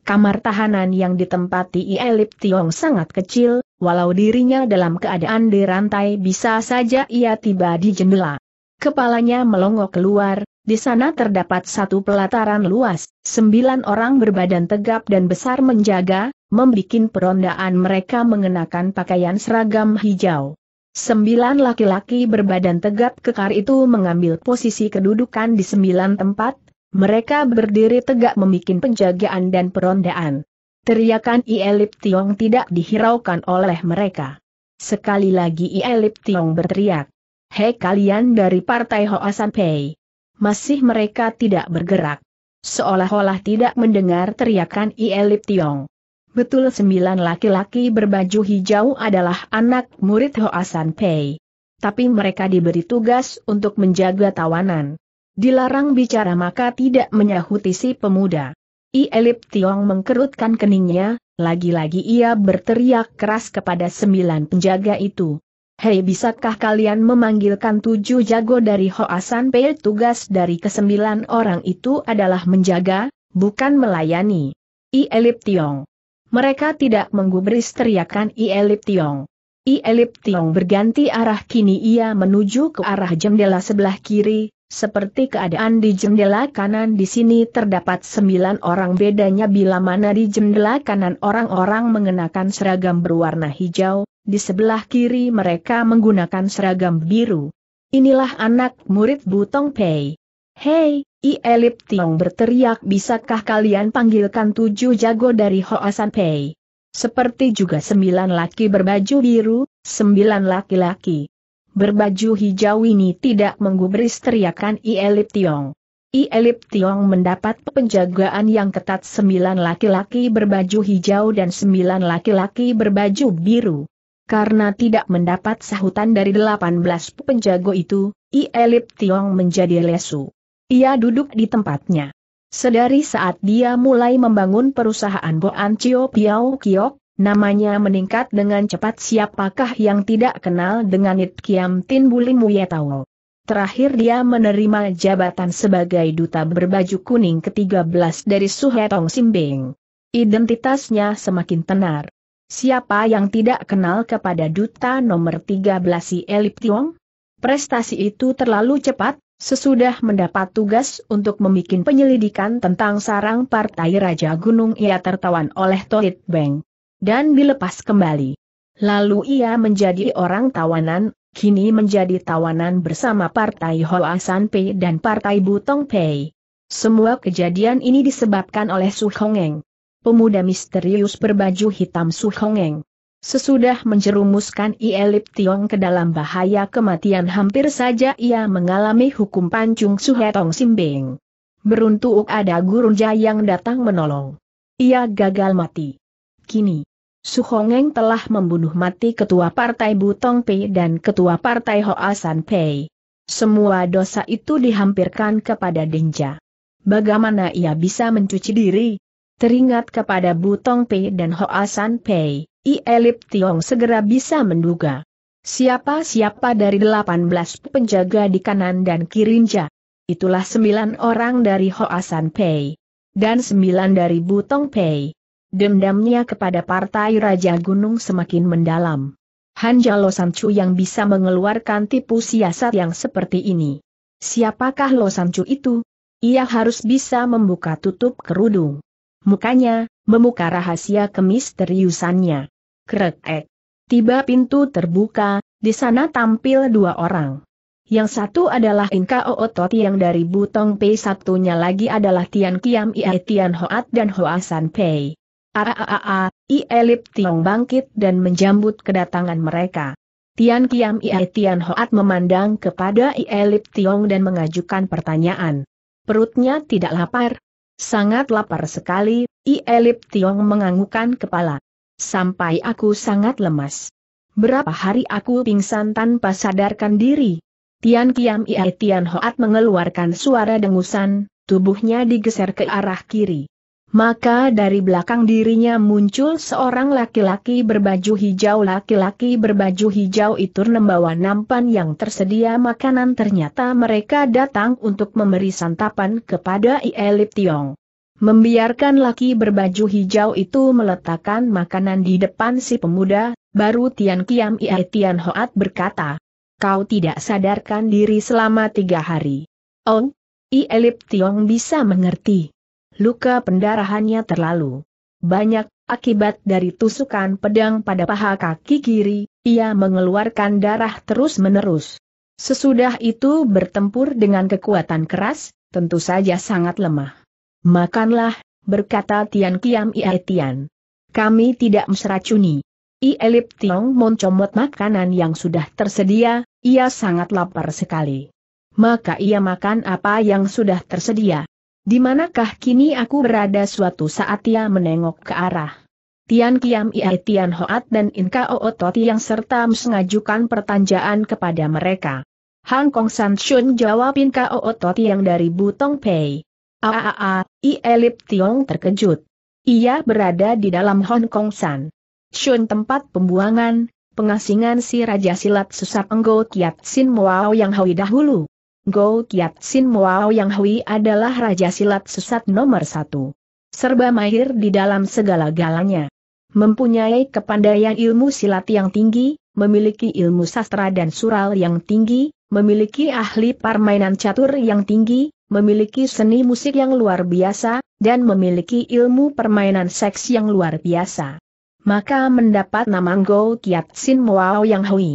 Kamar tahanan yang ditempati Ielip Tiong sangat kecil, walau dirinya dalam keadaan dirantai bisa saja ia tiba di jendela. Kepalanya melongo keluar, di sana terdapat satu pelataran luas, sembilan orang berbadan tegap dan besar menjaga, membuat perondaan mereka mengenakan pakaian seragam hijau. Sembilan laki-laki berbadan tegap kekar itu mengambil posisi kedudukan di sembilan tempat, mereka berdiri tegak membuat penjagaan dan perondaan. Teriakan Ielip Tiong tidak dihiraukan oleh mereka. Sekali lagi Ielip Tiong berteriak. Hei kalian dari partai Hoasan Pei. Masih mereka tidak bergerak. Seolah-olah tidak mendengar teriakan Ielip Tiong. Betul sembilan laki-laki berbaju hijau adalah anak murid Hoasan Pei. Tapi mereka diberi tugas untuk menjaga tawanan. Dilarang bicara maka tidak menyahuti si pemuda. I Elip Tiong mengkerutkan keningnya, lagi-lagi ia berteriak keras kepada sembilan penjaga itu. Hei bisakah kalian memanggilkan tujuh jago dari Hoasan Pei tugas dari kesembilan orang itu adalah menjaga, bukan melayani. I Elip Tiong. Mereka tidak menggubris teriakan I Elip Tiong. I Elip Tiong berganti arah kini ia menuju ke arah jendela sebelah kiri, seperti keadaan di jendela kanan di sini terdapat sembilan orang bedanya bila mana di jendela kanan orang-orang mengenakan seragam berwarna hijau, di sebelah kiri mereka menggunakan seragam biru. Inilah anak murid Butong Pei. Hei, I Elip Tiong berteriak bisakah kalian panggilkan tujuh jago dari Hoasan Pei? Seperti juga sembilan laki berbaju biru, sembilan laki-laki berbaju hijau ini tidak menggubris teriakan Ielip Tiong. Ielip Tiong mendapat penjagaan yang ketat sembilan laki-laki berbaju hijau dan sembilan laki-laki berbaju biru. Karena tidak mendapat sahutan dari delapan belas penjago itu, Ielip Tiong menjadi lesu. Ia duduk di tempatnya. Sedari saat dia mulai membangun perusahaan Boan Cio Piao Kiok, Namanya meningkat dengan cepat siapakah yang tidak kenal dengan It Kiam Tin Bulim Wietawo. Terakhir dia menerima jabatan sebagai duta berbaju kuning ke-13 dari Suhetong Simbing. Identitasnya semakin tenar. Siapa yang tidak kenal kepada duta nomor 13 si Elip Tiong? Prestasi itu terlalu cepat, sesudah mendapat tugas untuk membuat penyelidikan tentang sarang partai Raja Gunung ia tertawan oleh Toit Beng dan dilepas kembali. Lalu ia menjadi orang tawanan, kini menjadi tawanan bersama Partai Hoa San Pei dan Partai Butong Pei. Semua kejadian ini disebabkan oleh Su Hongeng. Pemuda misterius berbaju hitam Su Hongeng. Sesudah menjerumuskan Ielip Tiong ke dalam bahaya kematian hampir saja ia mengalami hukum pancung Suhetong Simbing. Beruntung ada Gurunja yang datang menolong. Ia gagal mati. Kini, Su Hongeng telah membunuh mati ketua partai Butong Pei dan ketua partai Hoasan Pei. Semua dosa itu dihampirkan kepada Denja. Bagaimana ia bisa mencuci diri? Teringat kepada Butong Pei dan Hoasan Pei, I Elip Tiong segera bisa menduga. Siapa-siapa dari 18 penjaga di kanan dan kirinja. Itulah sembilan orang dari Hoasan Pei. Dan sembilan dari Butong Pei. Dendamnya kepada partai Raja Gunung semakin mendalam. Hanjalo Sancu yang bisa mengeluarkan tipu siasat yang seperti ini. Siapakah Lo Sancu itu? Ia harus bisa membuka tutup kerudung. Mukanya, memuka rahasia kemisteriusannya. Krek-ek. Tiba pintu terbuka, di sana tampil dua orang. Yang satu adalah Inka Oototi yang dari Butong Pei satunya lagi adalah Tian Kiam Ia Tian Hoat dan Hoasan Pei. Aaaa, Ielip Tiong bangkit dan menjambut kedatangan mereka. Tian Kiam Ie Tian Hoat memandang kepada Ielip Tiong dan mengajukan pertanyaan. Perutnya tidak lapar. Sangat lapar sekali, Ielip Tiong menganggukan kepala. Sampai aku sangat lemas. Berapa hari aku pingsan tanpa sadarkan diri. Tian Kiam Ie Tian Hoat mengeluarkan suara dengusan, tubuhnya digeser ke arah kiri. Maka dari belakang dirinya muncul seorang laki-laki berbaju hijau Laki-laki berbaju hijau itu membawa nampan yang tersedia makanan Ternyata mereka datang untuk memberi santapan kepada Ielip Tiong Membiarkan laki berbaju hijau itu meletakkan makanan di depan si pemuda Baru Tian Kiam Ia Tian Hoat berkata Kau tidak sadarkan diri selama tiga hari Oh, Ielip Tiong bisa mengerti luka pendarahannya terlalu banyak, akibat dari tusukan pedang pada paha kaki kiri, ia mengeluarkan darah terus-menerus. Sesudah itu bertempur dengan kekuatan keras, tentu saja sangat lemah. Makanlah, berkata Tian Kiam Ia Tian. Kami tidak menseracuni. Ielip Tiong moncomot makanan yang sudah tersedia, ia sangat lapar sekali. Maka ia makan apa yang sudah tersedia. Di manakah kini aku berada suatu saat ia menengok ke arah Tian Kiam Iai Tian Hoat dan Inka Oototi yang serta mengajukan pertanjaan kepada mereka. Hang Kong San Shun jawab Inka Oototi yang dari Butong Pei. Aaa, i Lip Tiong terkejut. Ia berada di dalam Hong Kong San. Shun tempat pembuangan, pengasingan si Raja Silat Susap Enggo Kiat Sin Muao yang Hawi dahulu. Go Sin Muao Yang Hui adalah raja silat sesat nomor satu. Serba mahir di dalam segala galanya. Mempunyai kepandaian ilmu silat yang tinggi, memiliki ilmu sastra dan sural yang tinggi, memiliki ahli permainan catur yang tinggi, memiliki seni musik yang luar biasa, dan memiliki ilmu permainan seks yang luar biasa. Maka mendapat nama Go Sin Muao Yang Hui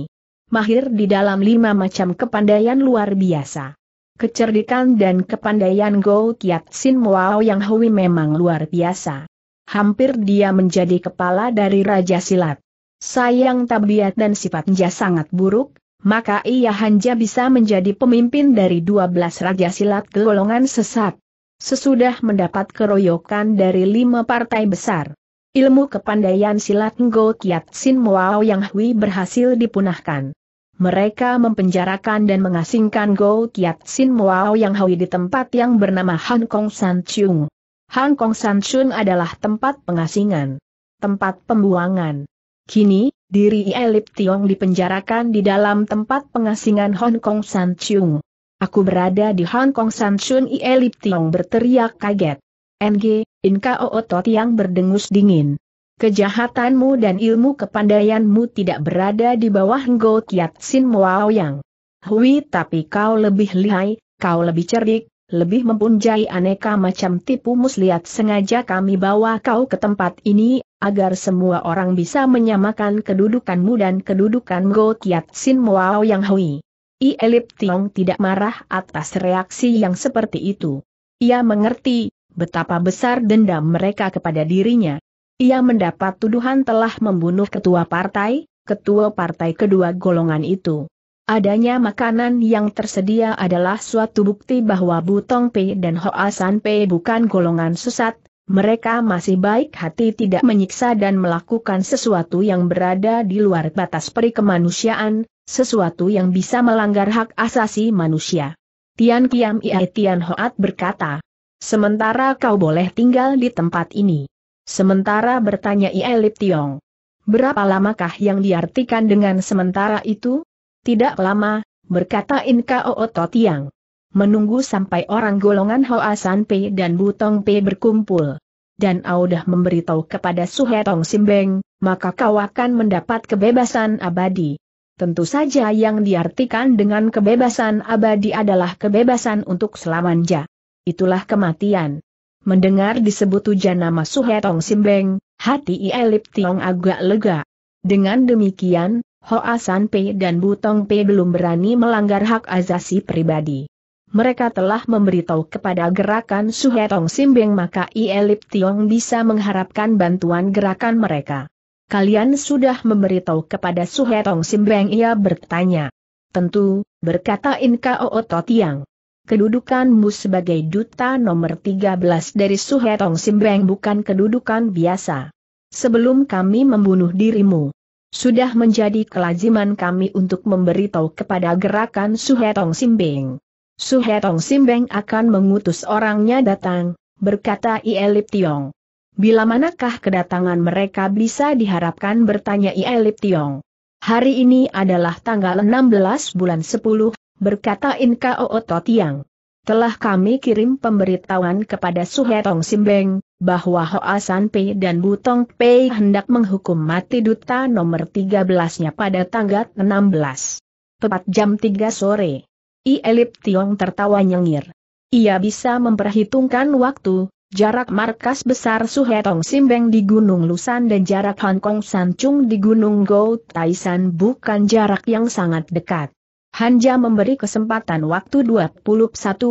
mahir di dalam lima macam kepandaian luar biasa. Kecerdikan dan kepandaian Go Kiat Sin Moao Yang Hui memang luar biasa. Hampir dia menjadi kepala dari Raja Silat. Sayang tabiat dan sifatnya sangat buruk, maka ia hanya bisa menjadi pemimpin dari 12 raja silat golongan sesat. Sesudah mendapat keroyokan dari lima partai besar, ilmu kepandaian silat Ngo Kiat Sin Muao Yang Hui berhasil dipunahkan mereka mempenjarakan dan mengasingkan Go Kiat Sin Muao Yang Hui di tempat yang bernama Hong Kong San Chung. Hong Kong San Chung adalah tempat pengasingan, tempat pembuangan. Kini, diri Elip Tiong dipenjarakan di dalam tempat pengasingan Hong Kong San Chung. Aku berada di Hong Kong San Chung Elip Tiong berteriak kaget. NG, Inka Ootot yang berdengus dingin. Kejahatanmu dan ilmu kepandaianmu tidak berada di bawah Ngo Kiat Sin Yang. Hui tapi kau lebih lihai, kau lebih cerdik, lebih mempunyai aneka macam tipu muslihat sengaja kami bawa kau ke tempat ini, agar semua orang bisa menyamakan kedudukanmu dan kedudukan Ngo Kiat Sin Yang Hui. I Elip Tiong tidak marah atas reaksi yang seperti itu. Ia mengerti, betapa besar dendam mereka kepada dirinya, ia mendapat tuduhan telah membunuh ketua partai, ketua partai kedua golongan itu. Adanya makanan yang tersedia adalah suatu bukti bahwa Butong P dan Hoa San P bukan golongan sesat, mereka masih baik hati tidak menyiksa dan melakukan sesuatu yang berada di luar batas peri kemanusiaan, sesuatu yang bisa melanggar hak asasi manusia. Tian Kiam Ia Tian Hoat berkata, Sementara kau boleh tinggal di tempat ini. Sementara bertanya Ielip Tiong. Berapa lamakah yang diartikan dengan sementara itu? Tidak lama, berkata Inka Ooto Tiang. Menunggu sampai orang golongan Hoa San P dan Butong P berkumpul. Dan Audah memberitahu kepada Suhetong Simbeng, maka kau akan mendapat kebebasan abadi. Tentu saja yang diartikan dengan kebebasan abadi adalah kebebasan untuk selamanya. Itulah kematian. Mendengar disebut tujuan nama Suhetong Simbeng, hati Ielip Tiong agak lega. Dengan demikian, Ho Asan Pei dan Butong Pei belum berani melanggar hak azasi pribadi. Mereka telah memberitahu kepada gerakan Suhetong Simbeng maka Ielip Tiong bisa mengharapkan bantuan gerakan mereka. Kalian sudah memberitahu kepada Suhetong Simbeng ia bertanya. Tentu, berkata Inka Oototiang. Yang kedudukanmu sebagai duta nomor 13 dari Suhetong Simbeng bukan kedudukan biasa. Sebelum kami membunuh dirimu, sudah menjadi kelaziman kami untuk memberitahu kepada gerakan Suhetong Simbeng. Suhetong Simbeng akan mengutus orangnya datang, berkata Ielip Tiong. Bila manakah kedatangan mereka bisa diharapkan bertanya Ielip Tiong. Hari ini adalah tanggal 16 bulan 10, berkata Inka Ooto Tiang. Telah kami kirim pemberitahuan kepada Suhetong Simbeng, bahwa Hoa San Pei dan Butong Pei hendak menghukum mati duta nomor 13-nya pada tanggal 16. Tepat jam 3 sore. I Elip Tiong tertawa nyengir. Ia bisa memperhitungkan waktu, jarak markas besar Suhetong Simbeng di Gunung Lusan dan jarak Hongkong Sancung di Gunung Go Taisan bukan jarak yang sangat dekat. Hanja memberi kesempatan waktu 21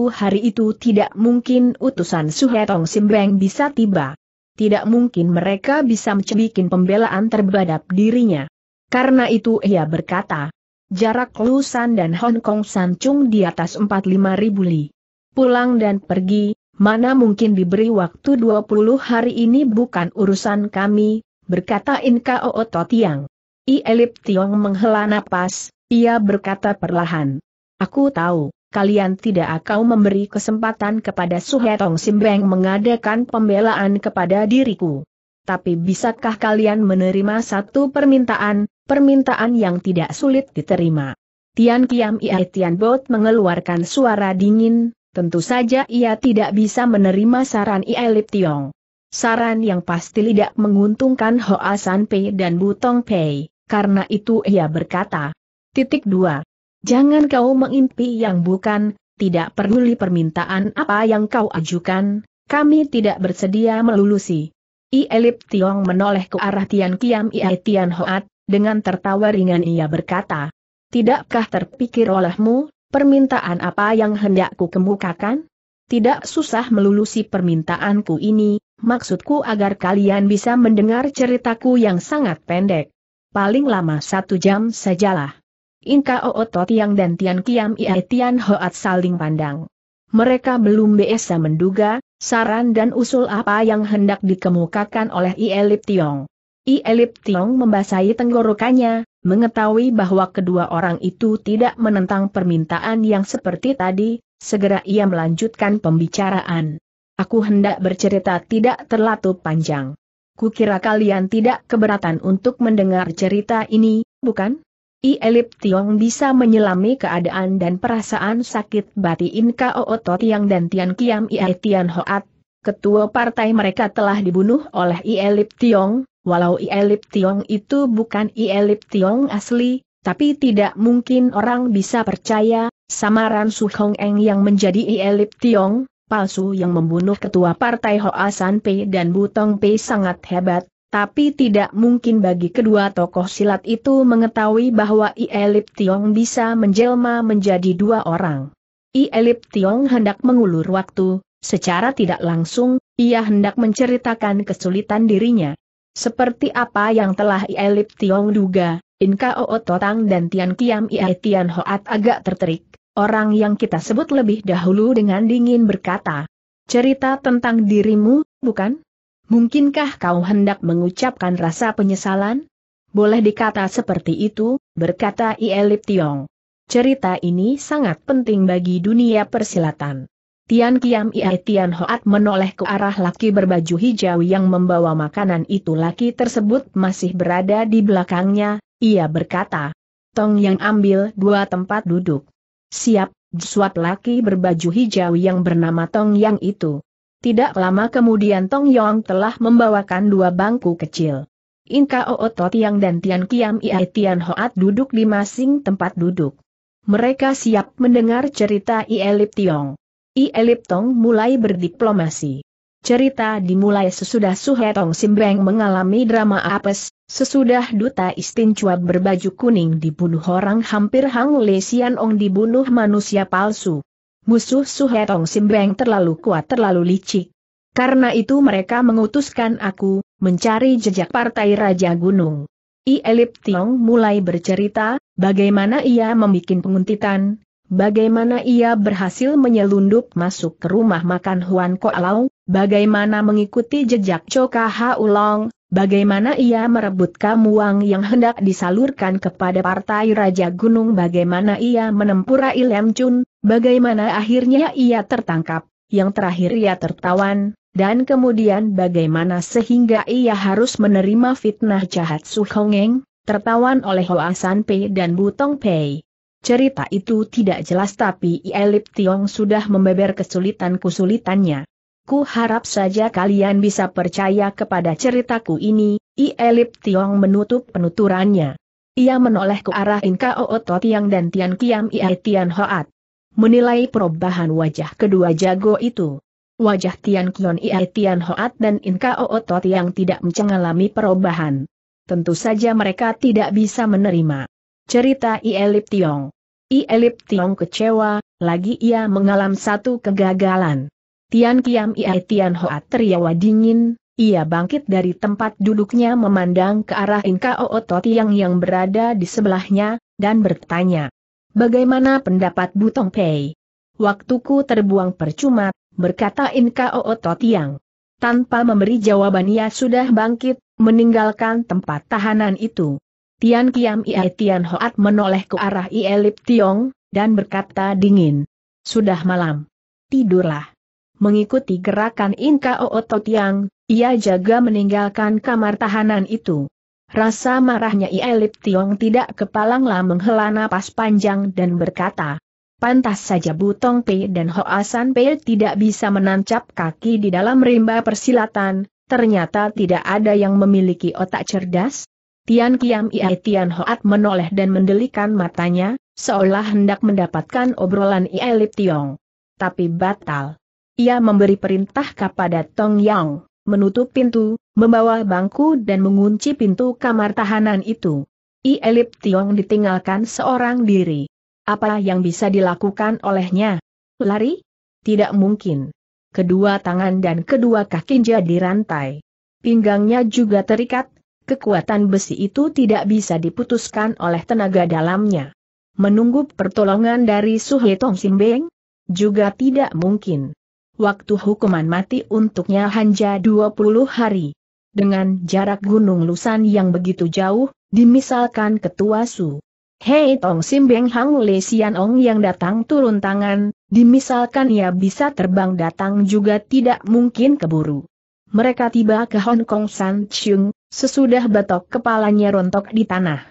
hari itu tidak mungkin utusan Suhetong Simbeng bisa tiba. Tidak mungkin mereka bisa mencebikin pembelaan terhadap dirinya. Karena itu ia berkata, jarak Lusan dan Hong Kong Sancung di atas 45 ribu li. Pulang dan pergi, mana mungkin diberi waktu 20 hari ini bukan urusan kami, berkata Inka Ototiang. I Elip Tiong menghela napas, ia berkata perlahan. Aku tahu, kalian tidak akan memberi kesempatan kepada Suhetong Simbeng mengadakan pembelaan kepada diriku. Tapi bisakah kalian menerima satu permintaan, permintaan yang tidak sulit diterima? Tian Kiam Ia Tian Bot mengeluarkan suara dingin, tentu saja ia tidak bisa menerima saran Ia Lip Tiong. Saran yang pasti tidak menguntungkan Hoa San Pei dan Butong Pei, karena itu ia berkata, Titik 2. Jangan kau mengimpi yang bukan, tidak peduli permintaan apa yang kau ajukan, kami tidak bersedia melulusi. I Elip Tiong menoleh ke arah Tian Kiam Ia Tian Hoat, dengan tertawa ringan ia berkata, Tidakkah terpikir olehmu, permintaan apa yang hendak ku kemukakan? Tidak susah melulusi permintaanku ini, maksudku agar kalian bisa mendengar ceritaku yang sangat pendek. Paling lama satu jam sajalah. Inka Ooto Tiang dan Tian Kiam Iae Tian Hoat saling pandang. Mereka belum biasa menduga, saran dan usul apa yang hendak dikemukakan oleh Ielip Tiong. Ielip Tiong membasahi tenggorokannya, mengetahui bahwa kedua orang itu tidak menentang permintaan yang seperti tadi, segera ia melanjutkan pembicaraan. Aku hendak bercerita tidak terlalu panjang. Kukira kalian tidak keberatan untuk mendengar cerita ini, bukan? I Elip Tiong bisa menyelami keadaan dan perasaan sakit batin Kao Yang dan Tian Kiam I Tian Hoat. Ketua partai mereka telah dibunuh oleh I Elip Tiong, walau I Elip Tiong itu bukan I Elip Tiong asli, tapi tidak mungkin orang bisa percaya, samaran Su Hong Eng yang menjadi I Elip Tiong, palsu yang membunuh ketua partai Hoa San Pei dan Butong Pei sangat hebat, tapi tidak mungkin bagi kedua tokoh silat itu mengetahui bahwa Ielip Tiong bisa menjelma menjadi dua orang. Ielip Tiong hendak mengulur waktu, secara tidak langsung, ia hendak menceritakan kesulitan dirinya. Seperti apa yang telah Ielip Tiong duga, Inka Oo Totang dan Tian Kiam Ie Tian Hoat agak terterik. Orang yang kita sebut lebih dahulu dengan dingin berkata, cerita tentang dirimu, bukan? Mungkinkah kau hendak mengucapkan rasa penyesalan? Boleh dikata seperti itu, berkata Ielip Tiong. Cerita ini sangat penting bagi dunia persilatan. Tian Kiam Ie Tian Hoat menoleh ke arah laki berbaju hijau yang membawa makanan itu laki tersebut masih berada di belakangnya, ia berkata. Tong yang ambil dua tempat duduk. Siap, suap laki berbaju hijau yang bernama Tong yang itu. Tidak lama kemudian Tong Yong telah membawakan dua bangku kecil. Inka Ooto Tiang dan Tian Kiam Ia Tian Hoat duduk di masing tempat duduk. Mereka siap mendengar cerita Ielip Tiong. Ielip Tong mulai berdiplomasi. Cerita dimulai sesudah Suhetong Simbeng mengalami drama apes, sesudah Duta Istin Chua berbaju kuning dibunuh orang hampir Hang Lesian Ong dibunuh manusia palsu musuh Suhetong Simbeng terlalu kuat terlalu licik. Karena itu mereka mengutuskan aku, mencari jejak Partai Raja Gunung. I Elip Tiong mulai bercerita, bagaimana ia membuat penguntitan, bagaimana ia berhasil menyelundup masuk ke rumah makan Huan Koalau, bagaimana mengikuti jejak Ha Ulong, bagaimana ia merebut kamuang yang hendak disalurkan kepada Partai Raja Gunung bagaimana ia menempura Ilem Chun, Bagaimana akhirnya ia tertangkap, yang terakhir ia tertawan, dan kemudian bagaimana sehingga ia harus menerima fitnah jahat Su Hongeng, tertawan oleh Hoa San Pei dan Butong Pei. Cerita itu tidak jelas tapi Elip Tiong sudah membeber kesulitan-kesulitannya. Ku harap saja kalian bisa percaya kepada ceritaku ini, I Elip Tiong menutup penuturannya. Ia menoleh ke arah Inka Oot Yang dan Tian Kiam Ia Tian Hoat menilai perubahan wajah kedua jago itu. Wajah Tian Kion Ia Tian Hoat dan Inka Ootot yang tidak mengalami perubahan. Tentu saja mereka tidak bisa menerima. Cerita Ielip Tiong Ielip Tiong kecewa, lagi ia mengalami satu kegagalan. Tian Kiam Ia Tian Hoat teriawa dingin, ia bangkit dari tempat duduknya memandang ke arah Inka Ootot yang yang berada di sebelahnya, dan bertanya. Bagaimana pendapat Butong Pei? Waktuku terbuang percuma, berkata Inka Oototiang. Tanpa memberi jawaban ia sudah bangkit, meninggalkan tempat tahanan itu. Tian Kiam Ia Tian Hoat menoleh ke arah Ielip Tiong, dan berkata dingin. Sudah malam. Tidurlah. Mengikuti gerakan Inka Oototiang, ia jaga meninggalkan kamar tahanan itu. Rasa marahnya Ielip Tiong tidak kepalanglah menghela napas panjang dan berkata, Pantas saja Butong Pei dan Hoasan Pei tidak bisa menancap kaki di dalam rimba persilatan, ternyata tidak ada yang memiliki otak cerdas. Tian Kiam Iai Tian Hoat menoleh dan mendelikan matanya, seolah hendak mendapatkan obrolan Ielip Tiong. Tapi batal. Ia memberi perintah kepada Tong Yang, menutup pintu, membawa bangku dan mengunci pintu kamar tahanan itu. I Elip Tiong ditinggalkan seorang diri. Apa yang bisa dilakukan olehnya? Lari? Tidak mungkin. Kedua tangan dan kedua kaki jadi rantai. Pinggangnya juga terikat, kekuatan besi itu tidak bisa diputuskan oleh tenaga dalamnya. Menunggu pertolongan dari Suhe Tong Sim Beng? Juga tidak mungkin. Waktu hukuman mati untuknya hanya 20 hari dengan jarak Gunung Lusan yang begitu jauh, dimisalkan ketua Su. Hei Tong Sim Beng Hang Le Sian Ong yang datang turun tangan, dimisalkan ia bisa terbang datang juga tidak mungkin keburu. Mereka tiba ke Hong Kong San Chung, sesudah batok kepalanya rontok di tanah.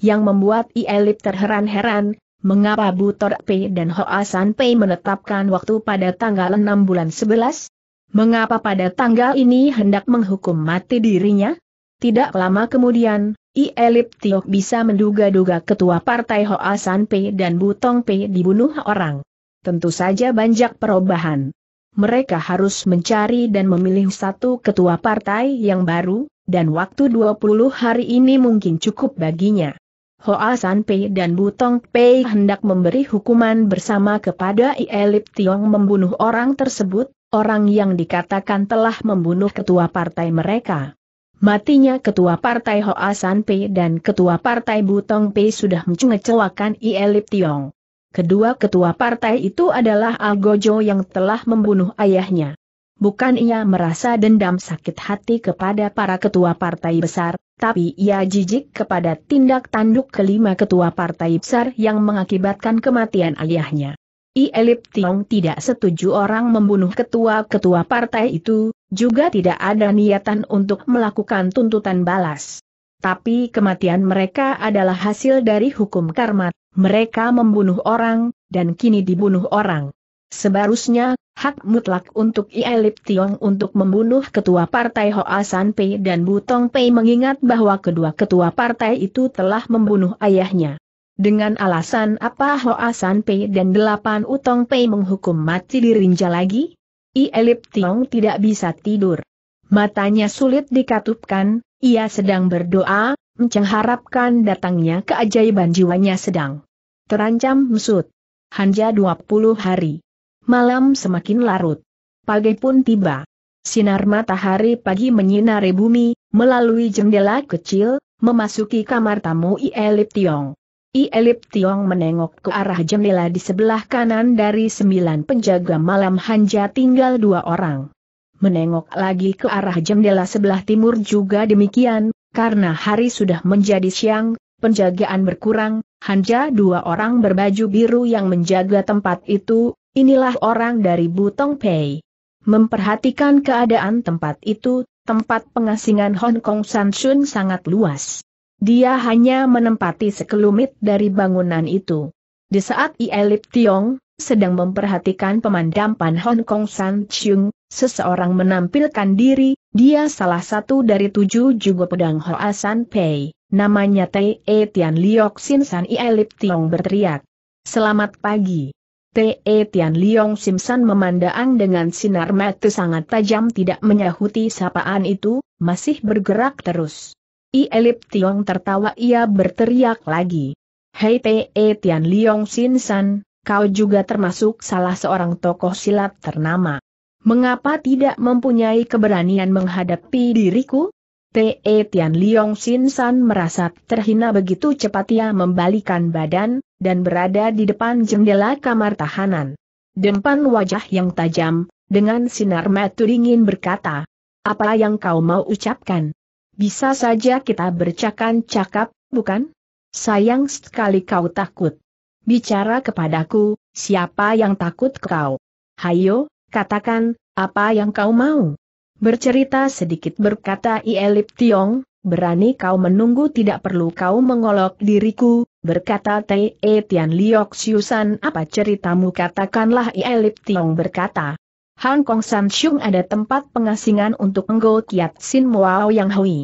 Yang membuat Ielip terheran-heran, mengapa Butor P dan Hoa San Pei menetapkan waktu pada tanggal 6 bulan 11? Mengapa pada tanggal ini hendak menghukum mati dirinya? Tidak lama kemudian, I Elip Tiok bisa menduga-duga ketua partai Hoa San P dan Butong P dibunuh orang. Tentu saja banyak perubahan. Mereka harus mencari dan memilih satu ketua partai yang baru, dan waktu 20 hari ini mungkin cukup baginya. Hoa San P dan Butong P hendak memberi hukuman bersama kepada I Elip Tiong membunuh orang tersebut, orang yang dikatakan telah membunuh ketua partai mereka. Matinya ketua partai Hoa San Pei dan ketua partai Butong Pei sudah mengecewakan Ielip Tiong. Kedua ketua partai itu adalah Algojo yang telah membunuh ayahnya. Bukan ia merasa dendam sakit hati kepada para ketua partai besar, tapi ia jijik kepada tindak tanduk kelima ketua partai besar yang mengakibatkan kematian ayahnya. I Elip Tiong tidak setuju orang membunuh ketua-ketua partai itu, juga tidak ada niatan untuk melakukan tuntutan balas. Tapi kematian mereka adalah hasil dari hukum karmat, mereka membunuh orang, dan kini dibunuh orang. Sebarusnya, hak mutlak untuk I Elip Tiong untuk membunuh ketua partai Hoa San Pei dan Butong Pei mengingat bahwa kedua ketua partai itu telah membunuh ayahnya. Dengan alasan apa Hoa San Pei dan delapan Utong Pei menghukum mati dirinja lagi? I Elip Tiong tidak bisa tidur. Matanya sulit dikatupkan, ia sedang berdoa, mencengharapkan datangnya keajaiban jiwanya sedang terancam mesut. Hanja 20 hari. Malam semakin larut. Pagi pun tiba. Sinar matahari pagi menyinari bumi, melalui jendela kecil, memasuki kamar tamu I Elip Tiong. I Elip Tiong menengok ke arah jendela di sebelah kanan dari sembilan penjaga malam hanja tinggal dua orang. Menengok lagi ke arah jendela sebelah timur juga demikian, karena hari sudah menjadi siang, penjagaan berkurang, hanja dua orang berbaju biru yang menjaga tempat itu, inilah orang dari Butong Pei. Memperhatikan keadaan tempat itu, tempat pengasingan Hong Kong Sansun sangat luas. Dia hanya menempati sekelumit dari bangunan itu. Di saat Ielip Tiong sedang memperhatikan pemandapan Hong Kong San Chung, seseorang menampilkan diri, dia salah satu dari tujuh juga pedang Hoa San Pei, namanya Tei e Tian Liok Sin San Ielip Tiong berteriak. Selamat pagi. Te e Tian Liong Simsan memandang dengan sinar mata sangat tajam tidak menyahuti sapaan itu, masih bergerak terus. I Elip Tiong tertawa ia berteriak lagi. Hei Te e Tian Liong Sin San, kau juga termasuk salah seorang tokoh silat ternama. Mengapa tidak mempunyai keberanian menghadapi diriku? Te e Tian Liong Sin San merasa terhina begitu cepat ia membalikan badan, dan berada di depan jendela kamar tahanan. Dempan wajah yang tajam, dengan sinar mata dingin berkata, apa yang kau mau ucapkan? Bisa saja kita bercakan-cakap, bukan? Sayang sekali kau takut. Bicara kepadaku, siapa yang takut kau? Hayo, katakan, apa yang kau mau? Bercerita sedikit berkata Ielip Tiong, berani kau menunggu tidak perlu kau mengolok diriku, berkata Te Tian Liok Siusan apa ceritamu katakanlah Ielip Tiong berkata. Hang Kong Sanshung ada tempat pengasingan untuk Enggo Kiat Sin Muao Yang Hui.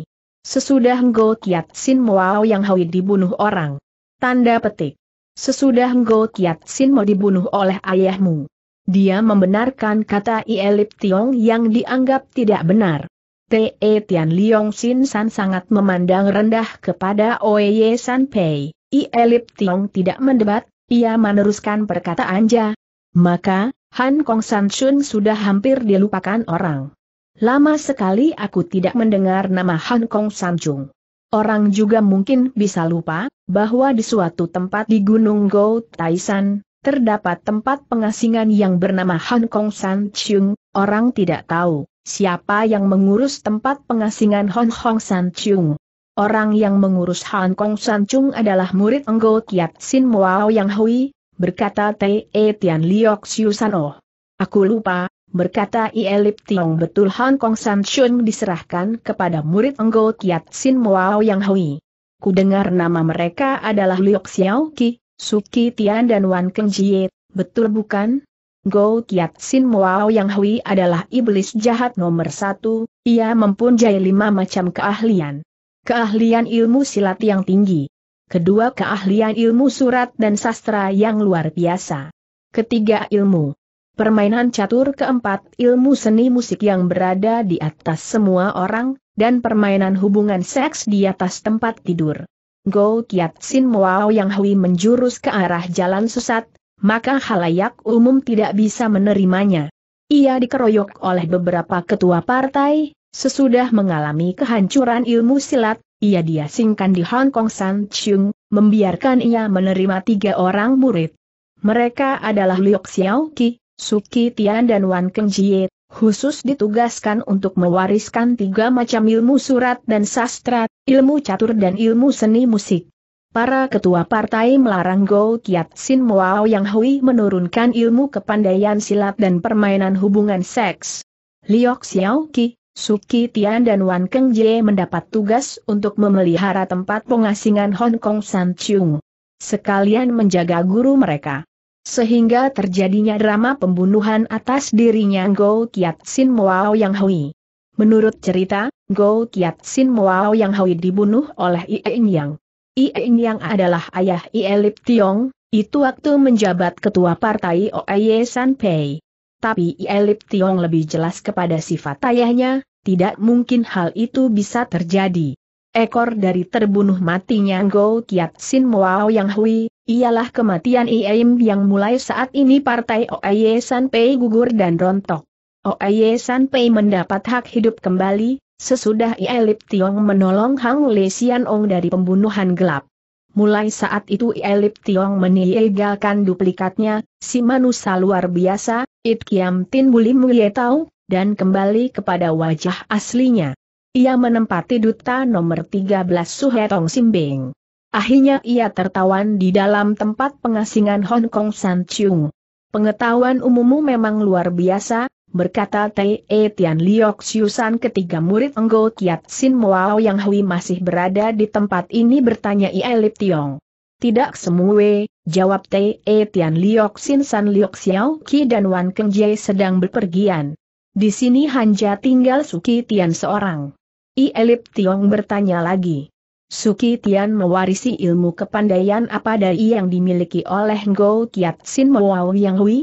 Sesudah Enggo Kiat Sin Muao Yang Hui dibunuh orang. Tanda petik. Sesudah Enggo Kiat Sin mau dibunuh oleh ayahmu. Dia membenarkan kata Ielip Tiong yang dianggap tidak benar. Te e Tian Liong Sin San sangat memandang rendah kepada Oye San Pei. Ielip Tiong tidak mendebat, ia meneruskan perkataan Ja. Maka, Han Kong San Chun sudah hampir dilupakan orang. Lama sekali aku tidak mendengar nama Han Kong San Chung. Orang juga mungkin bisa lupa, bahwa di suatu tempat di Gunung Go Taishan, terdapat tempat pengasingan yang bernama Han Kong San Chung, orang tidak tahu siapa yang mengurus tempat pengasingan Han Kong San Chung. Orang yang mengurus Han Kong San Chung adalah murid Ngo Kiat Sin Muao Yang Hui, berkata Te e Tian Liok Siusano. Oh. Aku lupa, berkata I Ielip Tiong betul Hong Kong San Shun diserahkan kepada murid Enggo Kiat Sin Moao Yang Hui. Ku dengar nama mereka adalah Liok Xiao Ki, Suki Tian dan Wan Keng Jie, betul bukan? Go Kiat Sin Moao Yang Hui adalah iblis jahat nomor satu, ia mempunyai lima macam keahlian. Keahlian ilmu silat yang tinggi, Kedua keahlian ilmu surat dan sastra yang luar biasa. Ketiga ilmu permainan catur keempat ilmu seni musik yang berada di atas semua orang, dan permainan hubungan seks di atas tempat tidur. Go Kiat Sin Moao Yang Hui menjurus ke arah jalan sesat, maka halayak umum tidak bisa menerimanya. Ia dikeroyok oleh beberapa ketua partai, sesudah mengalami kehancuran ilmu silat, ia diasingkan di Hong Kong San Chung, membiarkan ia menerima tiga orang murid. Mereka adalah Liu Xiao Su Ki Tian dan Wan Keng Jie, khusus ditugaskan untuk mewariskan tiga macam ilmu surat dan sastra, ilmu catur dan ilmu seni musik. Para ketua partai melarang Go Kiat Sin Muao Yang Hui menurunkan ilmu kepandaian silat dan permainan hubungan seks. Liok Xiao Ki. Suki Tian dan Wan Keng Jie mendapat tugas untuk memelihara tempat pengasingan Hong Kong San Chung. Sekalian menjaga guru mereka. Sehingga terjadinya drama pembunuhan atas dirinya Go Kiat Sin Moao Yang Hui. Menurut cerita, Go Kiat Sin Moao Yang Hui dibunuh oleh Ieing Yang. Ieing Yang adalah ayah Ie Lip Tiong, itu waktu menjabat ketua partai Oye San Pei tapi Ielip Tiong lebih jelas kepada sifat ayahnya, tidak mungkin hal itu bisa terjadi. Ekor dari terbunuh matinya Go Kiat Sin Moao Yang Hui, ialah kematian Iem yang mulai saat ini partai San Sanpei gugur dan rontok. San Sanpei mendapat hak hidup kembali, sesudah Ielip Tiong menolong Hang Lesian Ong dari pembunuhan gelap. Mulai saat itu Elip Tiong meniegalkan duplikatnya, si manusia luar biasa, It Kiam Tin Bulim Mulia tahu, dan kembali kepada wajah aslinya. Ia menempati duta nomor 13 Suhetong Simbing. Akhirnya ia tertawan di dalam tempat pengasingan Hong Kong San Chung. Pengetahuan umummu memang luar biasa, berkata Tei Tian Liok Siusan ketiga murid Enggo Kiat Sin Moao Yang Hui masih berada di tempat ini bertanya Ielip Tiong. Tidak semua, jawab Tei Tian Liok Sin San Liok Xiao Ki dan Wan Keng Jie sedang berpergian. Di sini hanya tinggal Suki Tian seorang. Ielip Tiong bertanya lagi. Suki Tian mewarisi ilmu kepandaian apa dari yang dimiliki oleh Ngou Kiat Sin Moao Yang Hui?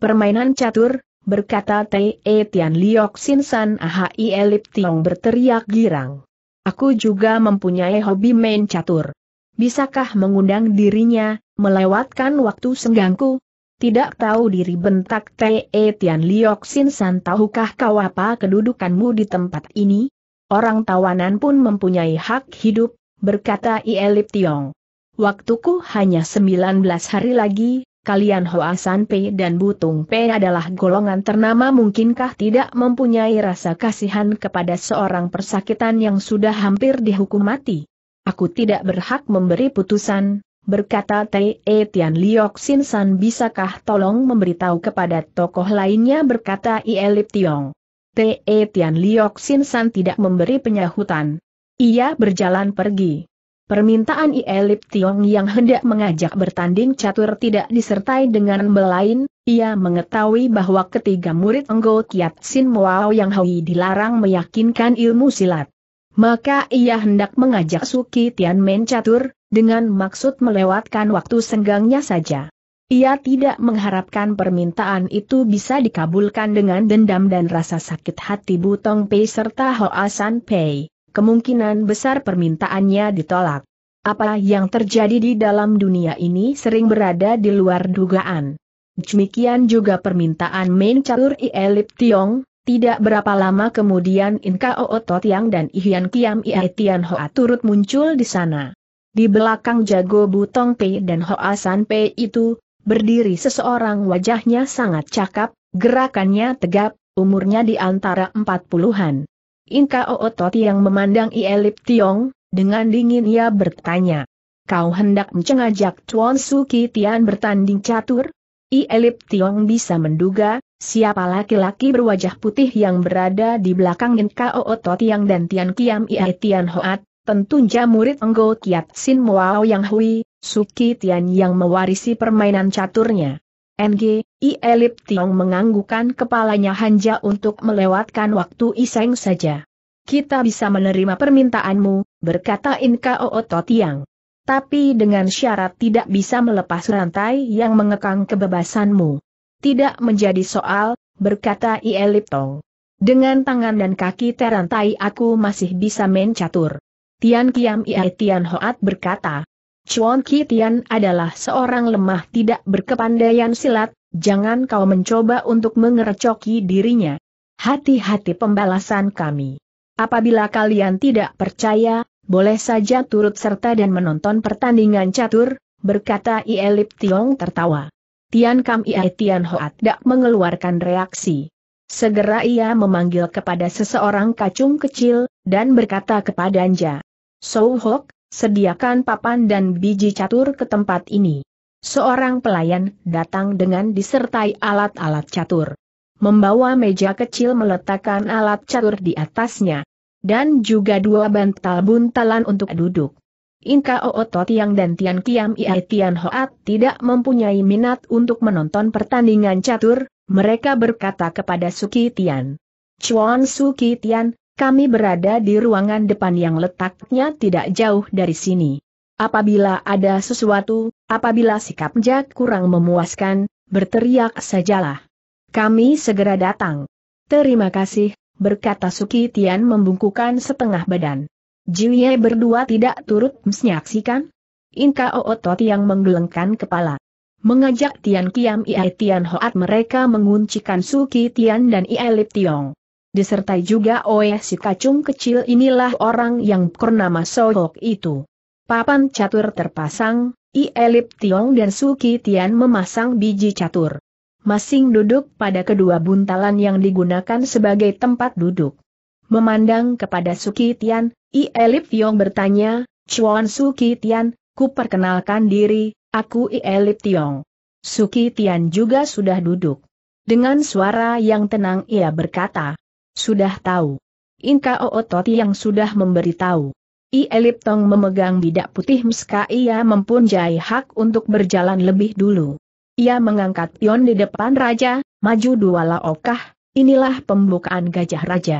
Permainan catur, berkata Te Tian Liok Sin San Ahai Elip Tiong berteriak girang. Aku juga mempunyai hobi main catur. Bisakah mengundang dirinya, melewatkan waktu senggangku? Tidak tahu diri bentak Te Tian Liok Sin San tahukah kau apa kedudukanmu di tempat ini? Orang tawanan pun mempunyai hak hidup, berkata Elip Tiong. Waktuku hanya 19 hari lagi, kalian Hoa San Pei dan Butung Pei adalah golongan ternama mungkinkah tidak mempunyai rasa kasihan kepada seorang persakitan yang sudah hampir dihukum mati? Aku tidak berhak memberi putusan, berkata Tai e Tian Liok Sin San bisakah tolong memberitahu kepada tokoh lainnya berkata Lip Tiong. Te e Tian Liok Sin San tidak memberi penyahutan. Ia berjalan pergi. Permintaan Ielip Tiong yang hendak mengajak bertanding catur tidak disertai dengan belain, ia mengetahui bahwa ketiga murid Enggo Kiat Sin Muao Yang Hui dilarang meyakinkan ilmu silat. Maka ia hendak mengajak Suki Tian Men catur, dengan maksud melewatkan waktu senggangnya saja. Ia tidak mengharapkan permintaan itu bisa dikabulkan dengan dendam dan rasa sakit hati Butong Pei serta Hoa San Pei kemungkinan besar permintaannya ditolak. Apa yang terjadi di dalam dunia ini sering berada di luar dugaan. Demikian juga permintaan Main catur Ielip Tiong, tidak berapa lama kemudian Inka Ooto Tiang dan ihyan Kiam Ie Tian Hoa turut muncul di sana. Di belakang Jago Butong Pei dan Hoa San Pei itu, berdiri seseorang wajahnya sangat cakap, gerakannya tegap, umurnya di antara empat puluhan. Inka Ootot yang memandang Ielip Tiong, dengan dingin ia bertanya. Kau hendak mencengajak Chuan Suki Tian bertanding catur? Ielip Tiong bisa menduga, siapa laki-laki berwajah putih yang berada di belakang Inka Ootot yang dan Tian Kiam Ie Tian Hoat, tentunya murid Enggo Kiat Sin Muao Yang Hui, Suki Tian yang mewarisi permainan caturnya. NG, I Elip Tiong menganggukan kepalanya hanja untuk melewatkan waktu iseng saja. Kita bisa menerima permintaanmu, berkata Inka Ooto Tiang. Tapi dengan syarat tidak bisa melepas rantai yang mengekang kebebasanmu. Tidak menjadi soal, berkata I Elip Tong. Dengan tangan dan kaki terantai aku masih bisa mencatur. Tian Kiam Ia Tian Hoat berkata, Chuan Kitian adalah seorang lemah tidak berkepandaian silat, jangan kau mencoba untuk mengerecoki dirinya. Hati-hati pembalasan kami. Apabila kalian tidak percaya, boleh saja turut serta dan menonton pertandingan catur, berkata Ielip Tiong tertawa. Tian Kam Ie Tian Hoat tidak mengeluarkan reaksi. Segera ia memanggil kepada seseorang kacung kecil, dan berkata kepada Anja. So Hok, Sediakan papan dan biji catur ke tempat ini. Seorang pelayan datang dengan disertai alat-alat catur. Membawa meja kecil meletakkan alat catur di atasnya. Dan juga dua bantal-buntalan untuk duduk. Inka Ooto Tiang dan Tian Kiam Iai Tian Hoat tidak mempunyai minat untuk menonton pertandingan catur, mereka berkata kepada Suki Tian. Chuan Suki Tian, kami berada di ruangan depan yang letaknya tidak jauh dari sini. Apabila ada sesuatu, apabila sikap Jack kurang memuaskan, berteriak sajalah. Kami segera datang. Terima kasih, berkata Suki Tian membungkukan setengah badan. Jiuye berdua tidak turut menyaksikan. Inka Ootot yang menggelengkan kepala. Mengajak Tian Kiam Iai Tian Hoat mereka menguncikan Suki Tian dan Iai Lip Tiong disertai juga oleh si kacung kecil inilah orang yang bernama Sohok itu. Papan catur terpasang, I Elip Tiong dan Suki Tian memasang biji catur. Masing duduk pada kedua buntalan yang digunakan sebagai tempat duduk. Memandang kepada Suki Tian, I Elip Tiong bertanya, Chuan Suki Tian, ku perkenalkan diri, aku I Elip Tiong. Suki Tian juga sudah duduk. Dengan suara yang tenang ia berkata, sudah tahu. Inka Oototi yang sudah memberitahu. I Tong memegang bidak putih meska ia mempunyai hak untuk berjalan lebih dulu. Ia mengangkat pion di depan raja, maju dua laokah, inilah pembukaan gajah raja.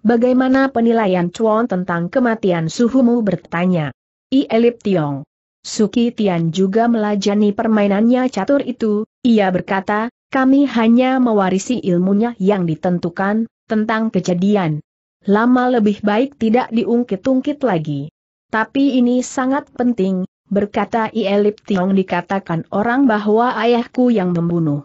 Bagaimana penilaian Chuan tentang kematian suhumu bertanya. I Elip Tiong. Suki Tian juga melajani permainannya catur itu, ia berkata, kami hanya mewarisi ilmunya yang ditentukan, tentang kejadian. Lama lebih baik tidak diungkit-ungkit lagi. Tapi ini sangat penting, berkata Ielip Tiong dikatakan orang bahwa ayahku yang membunuh.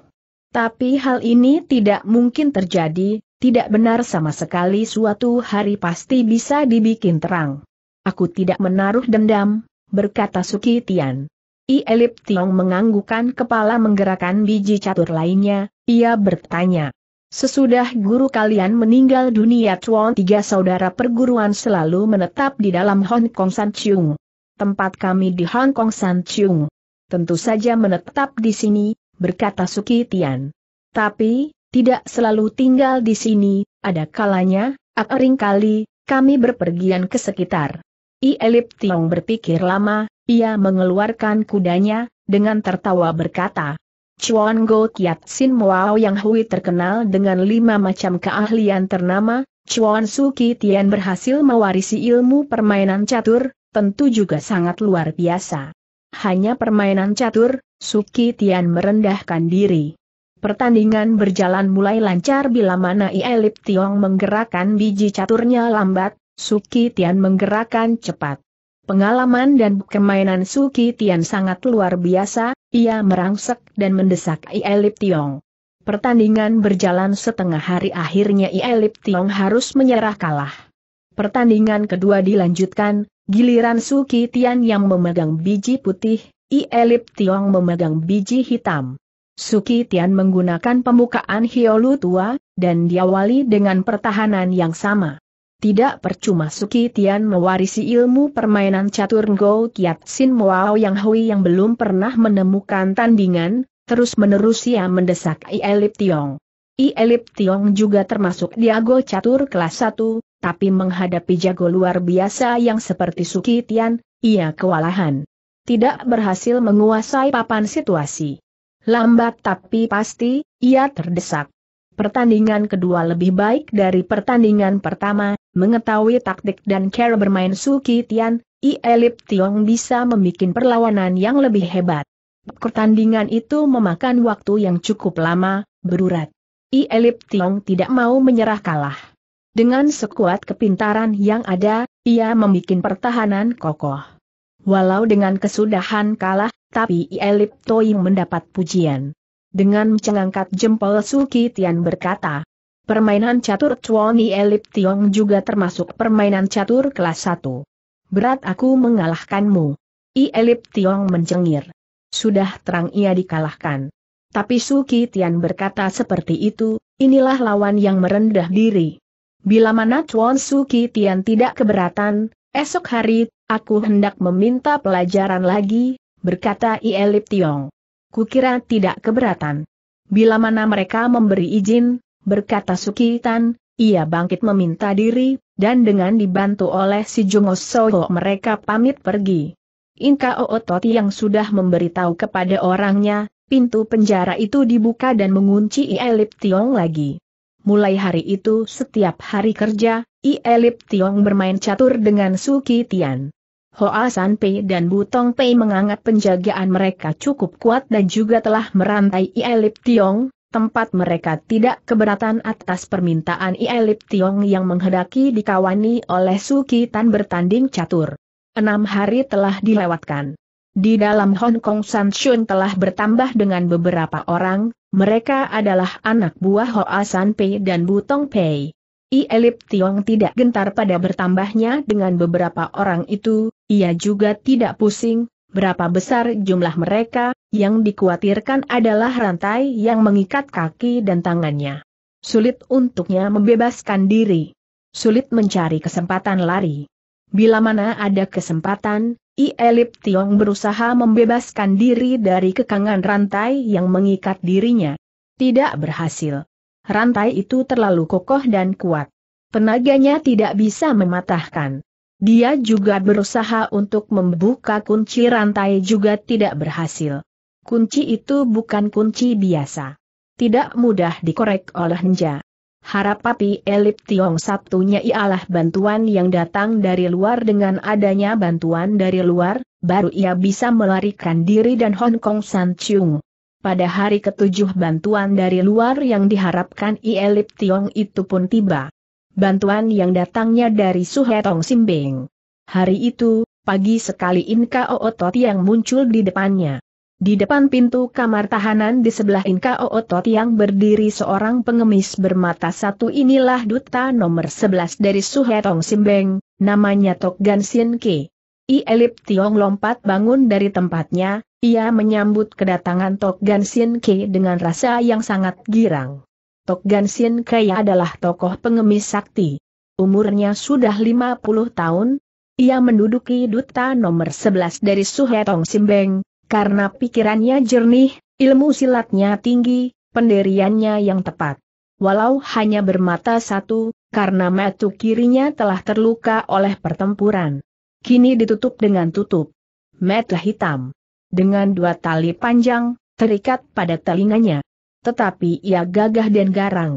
Tapi hal ini tidak mungkin terjadi, tidak benar sama sekali suatu hari pasti bisa dibikin terang. Aku tidak menaruh dendam, berkata Suki Tian. Ielip Tiong menganggukkan kepala menggerakkan biji catur lainnya, ia bertanya, Sesudah guru kalian meninggal dunia Tuan tiga saudara perguruan selalu menetap di dalam Hong Kong San Chiung. Tempat kami di Hong Kong San Chiung. Tentu saja menetap di sini, berkata Suki Tian. Tapi, tidak selalu tinggal di sini, ada kalanya, akering kali, kami berpergian ke sekitar. I Elip Tiong berpikir lama, ia mengeluarkan kudanya, dengan tertawa berkata, Chuan Go Kiat Sin Moao Yang Hui terkenal dengan lima macam keahlian ternama, Chuan Suki Tian berhasil mewarisi ilmu permainan catur, tentu juga sangat luar biasa. Hanya permainan catur, Suki Tian merendahkan diri. Pertandingan berjalan mulai lancar bila mana Ielip Tiong menggerakkan biji caturnya lambat, Suki Tian menggerakkan cepat. Pengalaman dan kemainan Suki Tian sangat luar biasa, ia merangsek dan mendesak Ielip Tiong. Pertandingan berjalan setengah hari akhirnya Ielip Tiong harus menyerah kalah. Pertandingan kedua dilanjutkan, giliran Suki Tian yang memegang biji putih, Ielip Tiong memegang biji hitam. Suki Tian menggunakan pembukaan Hiolu tua, dan diawali dengan pertahanan yang sama. Tidak percuma Suki Tian mewarisi ilmu permainan catur Ngo Kiat Sin Moao Yang Hui yang belum pernah menemukan tandingan, terus-menerus ia mendesak Ielip Tiong. Ielip Tiong juga termasuk diago catur kelas 1, tapi menghadapi jago luar biasa yang seperti Suki Tian, ia kewalahan. Tidak berhasil menguasai papan situasi. Lambat tapi pasti, ia terdesak. Pertandingan kedua lebih baik dari pertandingan pertama, Mengetahui taktik dan cara bermain Suki Tian, I Elip Tiong bisa membuat perlawanan yang lebih hebat. Pertandingan itu memakan waktu yang cukup lama, berurat. I Elip Tiong tidak mau menyerah kalah. Dengan sekuat kepintaran yang ada, ia membuat pertahanan kokoh. Walau dengan kesudahan kalah, tapi I Elip mendapat pujian. Dengan mencengangkat jempol Suki Tian berkata, Permainan catur Chuoni Elip Tiong juga termasuk permainan catur kelas 1. Berat aku mengalahkanmu. I Elip Tiong mencengir. Sudah terang ia dikalahkan. Tapi Suki Tian berkata seperti itu, inilah lawan yang merendah diri. Bila mana Chuan Suki Tian tidak keberatan, esok hari, aku hendak meminta pelajaran lagi, berkata I Elip Tiong. Kukira tidak keberatan. Bila mana mereka memberi izin, berkata Sukitan, ia bangkit meminta diri, dan dengan dibantu oleh si Jungos Soho mereka pamit pergi. Inka Ootot yang sudah memberitahu kepada orangnya, pintu penjara itu dibuka dan mengunci Ielip Tiong lagi. Mulai hari itu setiap hari kerja, Ielip Tiong bermain catur dengan Suki Tian. Hoa San Pei dan Butong Pei menganggap penjagaan mereka cukup kuat dan juga telah merantai Ielip Tiong, tempat mereka tidak keberatan atas permintaan Ielip Tiong yang menghendaki dikawani oleh Suki Tan bertanding catur. Enam hari telah dilewatkan. Di dalam Hong Kong San Shun telah bertambah dengan beberapa orang, mereka adalah anak buah Hoa San Pei dan Butong Pei. Ielip Tiong tidak gentar pada bertambahnya dengan beberapa orang itu, ia juga tidak pusing, Berapa besar jumlah mereka, yang dikhawatirkan adalah rantai yang mengikat kaki dan tangannya. Sulit untuknya membebaskan diri. Sulit mencari kesempatan lari. Bila mana ada kesempatan, I Elip Tiong berusaha membebaskan diri dari kekangan rantai yang mengikat dirinya. Tidak berhasil. Rantai itu terlalu kokoh dan kuat. Penaganya tidak bisa mematahkan. Dia juga berusaha untuk membuka kunci rantai juga tidak berhasil. Kunci itu bukan kunci biasa. Tidak mudah dikorek oleh Nja. Harap api elip Tiong Sabtunya ialah bantuan yang datang dari luar dengan adanya bantuan dari luar, baru ia bisa melarikan diri dan Hong Kong San Chung. Pada hari ketujuh bantuan dari luar yang diharapkan Ielip Tiong itu pun tiba bantuan yang datangnya dari Suhetong Simbing. Hari itu, pagi sekali Inka Ootot yang muncul di depannya. Di depan pintu kamar tahanan di sebelah Inka Ootot yang berdiri seorang pengemis bermata satu inilah duta nomor 11 dari Suhetong Simbeng, namanya Tok Gan Sien Ke. I Elip Tiong lompat bangun dari tempatnya, ia menyambut kedatangan Tok Gan Sien Ke dengan rasa yang sangat girang. Tok Gan Kaya adalah tokoh pengemis sakti. Umurnya sudah 50 tahun. Ia menduduki duta nomor 11 dari Suhetong Simbeng, karena pikirannya jernih, ilmu silatnya tinggi, pendiriannya yang tepat. Walau hanya bermata satu, karena mata kirinya telah terluka oleh pertempuran. Kini ditutup dengan tutup. Mata hitam. Dengan dua tali panjang, terikat pada telinganya tetapi ia gagah dan garang.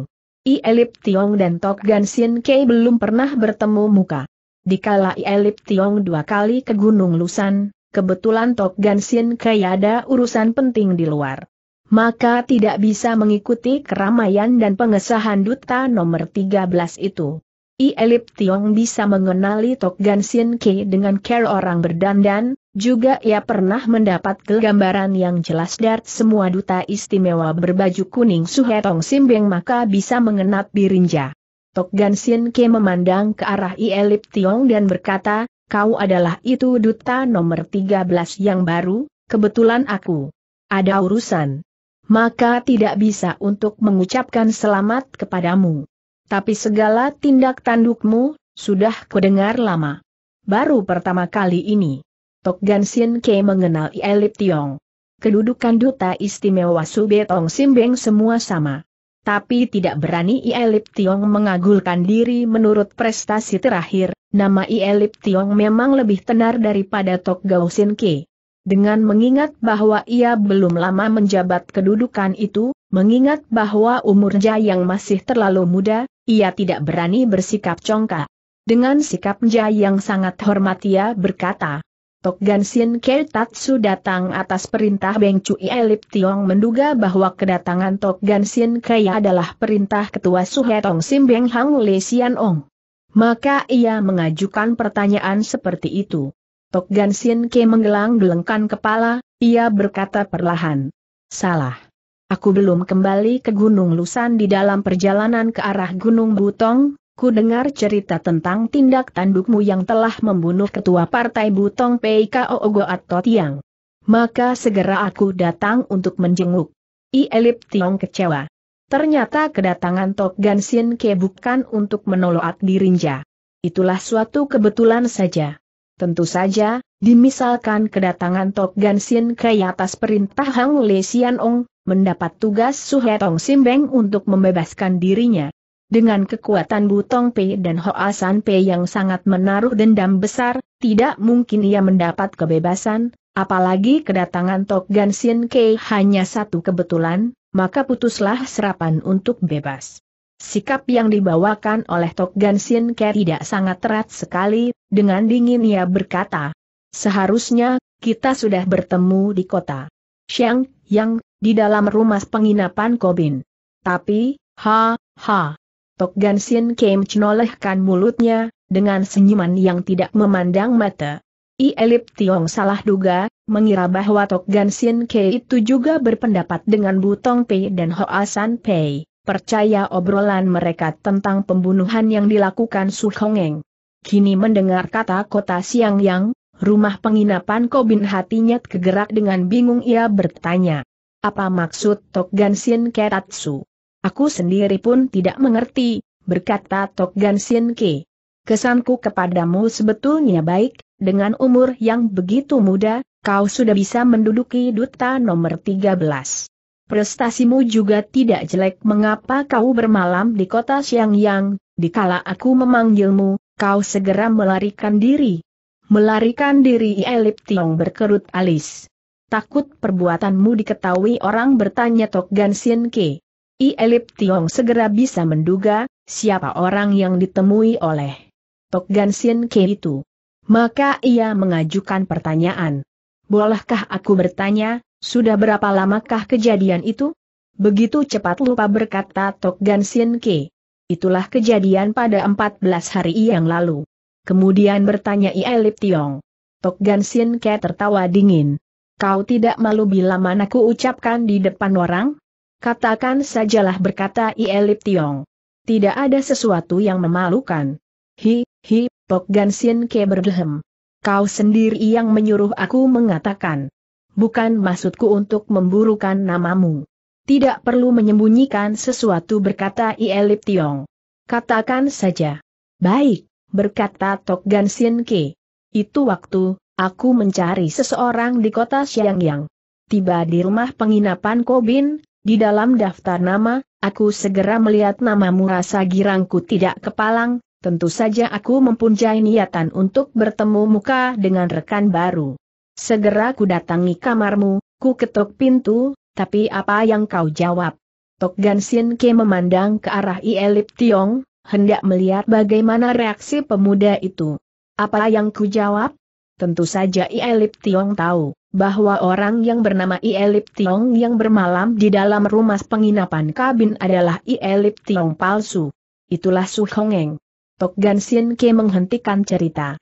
I Elip Tiong dan Tok Gan Sin Kei belum pernah bertemu muka. Dikala I Elip Tiong dua kali ke Gunung Lusan, kebetulan Tok Gan Sin Kei ada urusan penting di luar. Maka tidak bisa mengikuti keramaian dan pengesahan duta nomor 13 itu. I Elip Tiong bisa mengenali Tok Gan Sin Ke dengan care orang berdandan, juga ia pernah mendapat gambaran yang jelas dari semua duta istimewa berbaju kuning Sim Simbeng maka bisa mengenap Birinja. Tok Gan Sin Ke memandang ke arah I Elip Tiong dan berkata, kau adalah itu duta nomor 13 yang baru, kebetulan aku. Ada urusan. Maka tidak bisa untuk mengucapkan selamat kepadamu. Tapi segala tindak tandukmu, sudah kudengar lama. Baru pertama kali ini, Tok Gan Ke mengenal Ielip Tiong. Kedudukan duta istimewa Sube Sim Simbeng semua sama. Tapi tidak berani Ielip Tiong mengagulkan diri menurut prestasi terakhir, nama Ielip Tiong memang lebih tenar daripada Tok Gao Ke. Dengan mengingat bahwa ia belum lama menjabat kedudukan itu, mengingat bahwa umurnya yang masih terlalu muda, ia tidak berani bersikap congkak. Dengan sikap jaya yang sangat hormat ia berkata, Tok Gansin Keitatsu datang atas perintah Beng Cui Elip Tiong menduga bahwa kedatangan Tok Gansin Kei adalah perintah ketua Suhetong Sim Beng Hang Le Sian Ong. Maka ia mengajukan pertanyaan seperti itu. Tok Gansin Kei menggelang-gelengkan kepala, ia berkata perlahan. Salah. Aku belum kembali ke Gunung Lusan di dalam perjalanan ke arah Gunung Butong, ku dengar cerita tentang tindak tandukmu yang telah membunuh ketua partai Butong PKO atau Tiang. Maka segera aku datang untuk menjenguk. I Elip Tiong kecewa. Ternyata kedatangan Tok Gansin Ke bukan untuk menolak dirinja. Itulah suatu kebetulan saja. Tentu saja, dimisalkan kedatangan Tok Gansin ke atas perintah Hang Le Sian Ong, mendapat tugas Sim Simbeng untuk membebaskan dirinya. Dengan kekuatan Butong Pei dan Hoa San Pei yang sangat menaruh dendam besar, tidak mungkin ia mendapat kebebasan, apalagi kedatangan Tok Gansin K hanya satu kebetulan, maka putuslah serapan untuk bebas. Sikap yang dibawakan oleh Tok Gansin Ke tidak sangat erat sekali, dengan dingin ia berkata. Seharusnya, kita sudah bertemu di kota Xiang Yang, di dalam rumah penginapan Kobin. Tapi, ha, ha. Tok Gansin Ke mencenolehkan mulutnya, dengan senyuman yang tidak memandang mata. I Elip Tiong salah duga, mengira bahwa Tok Gansin Ke itu juga berpendapat dengan Butong Pei dan Hoa San Pei percaya obrolan mereka tentang pembunuhan yang dilakukan Su Hongeng. Kini mendengar kata kota Siang Yang, rumah penginapan Kobin hatinya kegerak dengan bingung ia bertanya. Apa maksud Tok Ganshin Keratsu? Aku sendiri pun tidak mengerti, berkata Tok Gansin Ke. Kesanku kepadamu sebetulnya baik, dengan umur yang begitu muda, kau sudah bisa menduduki duta nomor 13 prestasimu juga tidak jelek mengapa kau bermalam di kota Xiangyang, dikala aku memanggilmu, kau segera melarikan diri. Melarikan diri Elip Tiong berkerut alis. Takut perbuatanmu diketahui orang bertanya Tok Gan Sien Ke. I Elip Tiong segera bisa menduga, siapa orang yang ditemui oleh Tok Gan Sien Ke itu. Maka ia mengajukan pertanyaan. Bolehkah aku bertanya, sudah berapa lamakah kejadian itu? Begitu cepat lupa berkata Tok Gan Sien Ke. Itulah kejadian pada 14 hari yang lalu. Kemudian bertanya Ielip Tiong. Tok Gan Sien Ke tertawa dingin. Kau tidak malu bila manaku ucapkan di depan orang? Katakan sajalah berkata Ielip Tiong. Tidak ada sesuatu yang memalukan. Hi, hi, Tok Gan Sien Ke berdehem. Kau sendiri yang menyuruh aku mengatakan bukan maksudku untuk memburukan namamu. Tidak perlu menyembunyikan sesuatu berkata Ielip Tiong. Katakan saja. Baik, berkata Tok Gan Ke. Itu waktu, aku mencari seseorang di kota Xiangyang. Tiba di rumah penginapan Kobin, di dalam daftar nama, aku segera melihat namamu rasa girangku tidak kepalang, tentu saja aku mempunyai niatan untuk bertemu muka dengan rekan baru. Segera ku datangi kamarmu, ku ketuk pintu, tapi apa yang kau jawab? Tok Gansin Ke memandang ke arah Ielip Tiong, hendak melihat bagaimana reaksi pemuda itu. Apa yang ku jawab? Tentu saja Ielip Tiong tahu, bahwa orang yang bernama Ielip Tiong yang bermalam di dalam rumah penginapan kabin adalah Ielip Tiong palsu. Itulah Su Hongeng. Tok Gansin Ke menghentikan cerita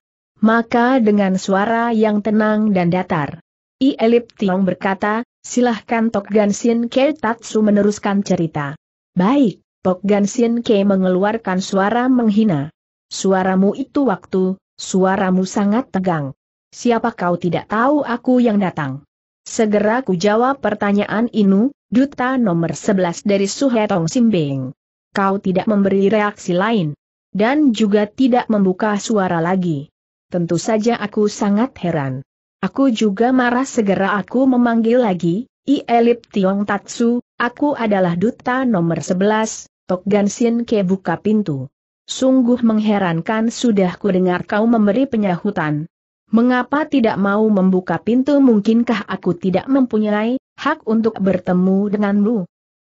maka dengan suara yang tenang dan datar. I Elip Tiong berkata, silahkan Tok Gansin Ke Tatsu meneruskan cerita. Baik, Tok Gansin Ke mengeluarkan suara menghina. Suaramu itu waktu, suaramu sangat tegang. Siapa kau tidak tahu aku yang datang? Segera ku jawab pertanyaan Inu, duta nomor 11 dari Suhetong Simbing. Kau tidak memberi reaksi lain. Dan juga tidak membuka suara lagi tentu saja aku sangat heran. Aku juga marah segera aku memanggil lagi, I Elip Tiong Tatsu, aku adalah duta nomor 11, Tok Gansin Ke buka pintu. Sungguh mengherankan sudah ku dengar kau memberi penyahutan. Mengapa tidak mau membuka pintu mungkinkah aku tidak mempunyai hak untuk bertemu denganmu?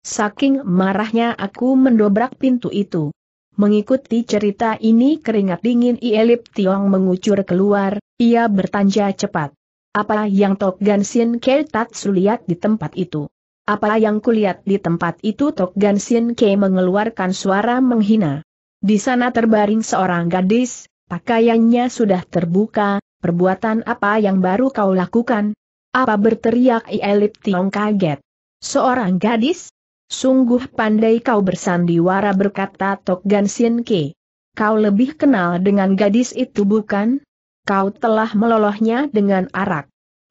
Saking marahnya aku mendobrak pintu itu. Mengikuti cerita ini keringat dingin Ielip Tiong mengucur keluar, ia bertanja cepat. Apa yang Tok Gansin Ke Tatsu lihat di tempat itu? Apa yang kulihat di tempat itu Tok Gansin Ke mengeluarkan suara menghina. Di sana terbaring seorang gadis, pakaiannya sudah terbuka, perbuatan apa yang baru kau lakukan? Apa berteriak Ielip Tiong kaget. Seorang gadis? Sungguh pandai kau bersandiwara berkata Tok Gan Ke. Kau lebih kenal dengan gadis itu bukan? Kau telah melolohnya dengan arak.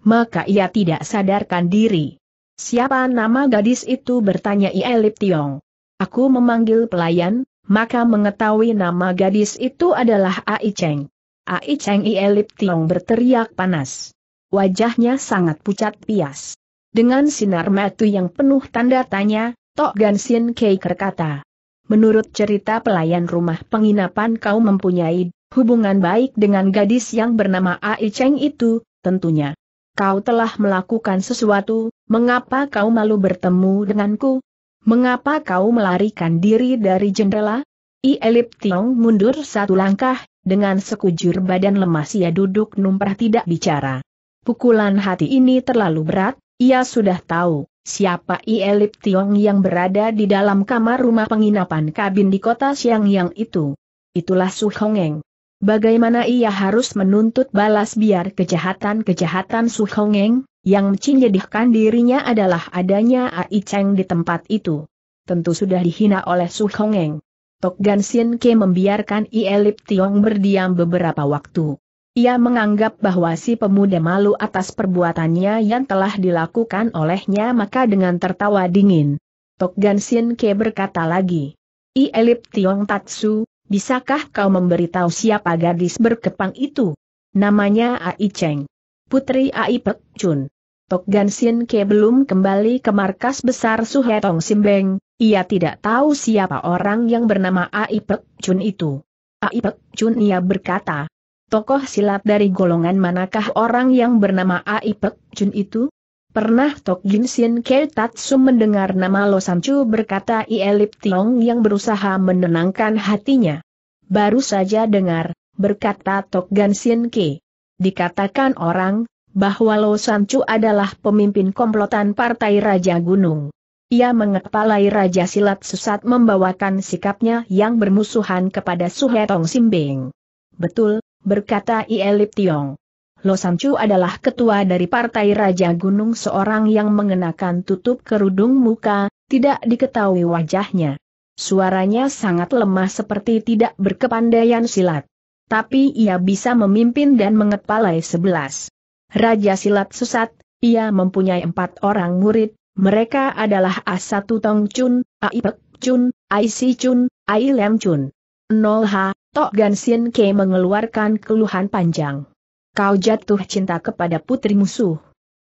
Maka ia tidak sadarkan diri. Siapa nama gadis itu bertanya Ielip Tiong. Aku memanggil pelayan, maka mengetahui nama gadis itu adalah Ai Cheng. Ai Cheng Ielip Tiong berteriak panas. Wajahnya sangat pucat pias. Dengan sinar mata yang penuh tanda tanya, Tok Ganshin Kei berkata. Menurut cerita pelayan rumah penginapan kau mempunyai hubungan baik dengan gadis yang bernama Ai Cheng itu, tentunya. Kau telah melakukan sesuatu, mengapa kau malu bertemu denganku? Mengapa kau melarikan diri dari jendela? I Elip Tiong mundur satu langkah, dengan sekujur badan lemas ia duduk numprah tidak bicara. Pukulan hati ini terlalu berat, ia sudah tahu. Siapa Ielip Tiong yang berada di dalam kamar rumah penginapan kabin di kota Siang yang itu? Itulah Su Hongeng. Bagaimana ia harus menuntut balas biar kejahatan-kejahatan Su Hongeng, yang mencindihkan dirinya adalah adanya Ai Cheng di tempat itu. Tentu sudah dihina oleh Su Hongeng. Tok Gan Sin Ke membiarkan Ielip Tiong berdiam beberapa waktu. Ia menganggap bahwa si pemuda malu atas perbuatannya yang telah dilakukan olehnya maka dengan tertawa dingin. Tok Gansin Ke berkata lagi. I Elip Tiong Tatsu, bisakah kau memberitahu siapa gadis berkepang itu? Namanya Ai Cheng. Putri Ai Pek Chun. Tok Gansin Ke belum kembali ke markas besar Suhetong Simbeng, ia tidak tahu siapa orang yang bernama Ai Pek Chun itu. Ai Pek Chun ia berkata, tokoh silat dari golongan manakah orang yang bernama Aipek Jun itu? Pernah Tok Jin Sin Kei Tatsu mendengar nama Lo Samcu berkata Ielip Tiong yang berusaha menenangkan hatinya. Baru saja dengar, berkata Tok Gan Sin Kei. Dikatakan orang, bahwa Lo Samcu adalah pemimpin komplotan Partai Raja Gunung. Ia mengepalai Raja Silat Susat membawakan sikapnya yang bermusuhan kepada Suhetong Simbing. Betul, berkata Ielip Tiong. Lo Samcu adalah ketua dari Partai Raja Gunung seorang yang mengenakan tutup kerudung muka, tidak diketahui wajahnya. Suaranya sangat lemah seperti tidak berkepandaian silat. Tapi ia bisa memimpin dan mengepalai sebelas. Raja Silat Susat, ia mempunyai empat orang murid, mereka adalah A1 Tong Chun, Ipek Chun, Ai Si Chun, Ai Lem Chun. 0H, Tok Gan Sin Ke mengeluarkan keluhan panjang. Kau jatuh cinta kepada putri musuh.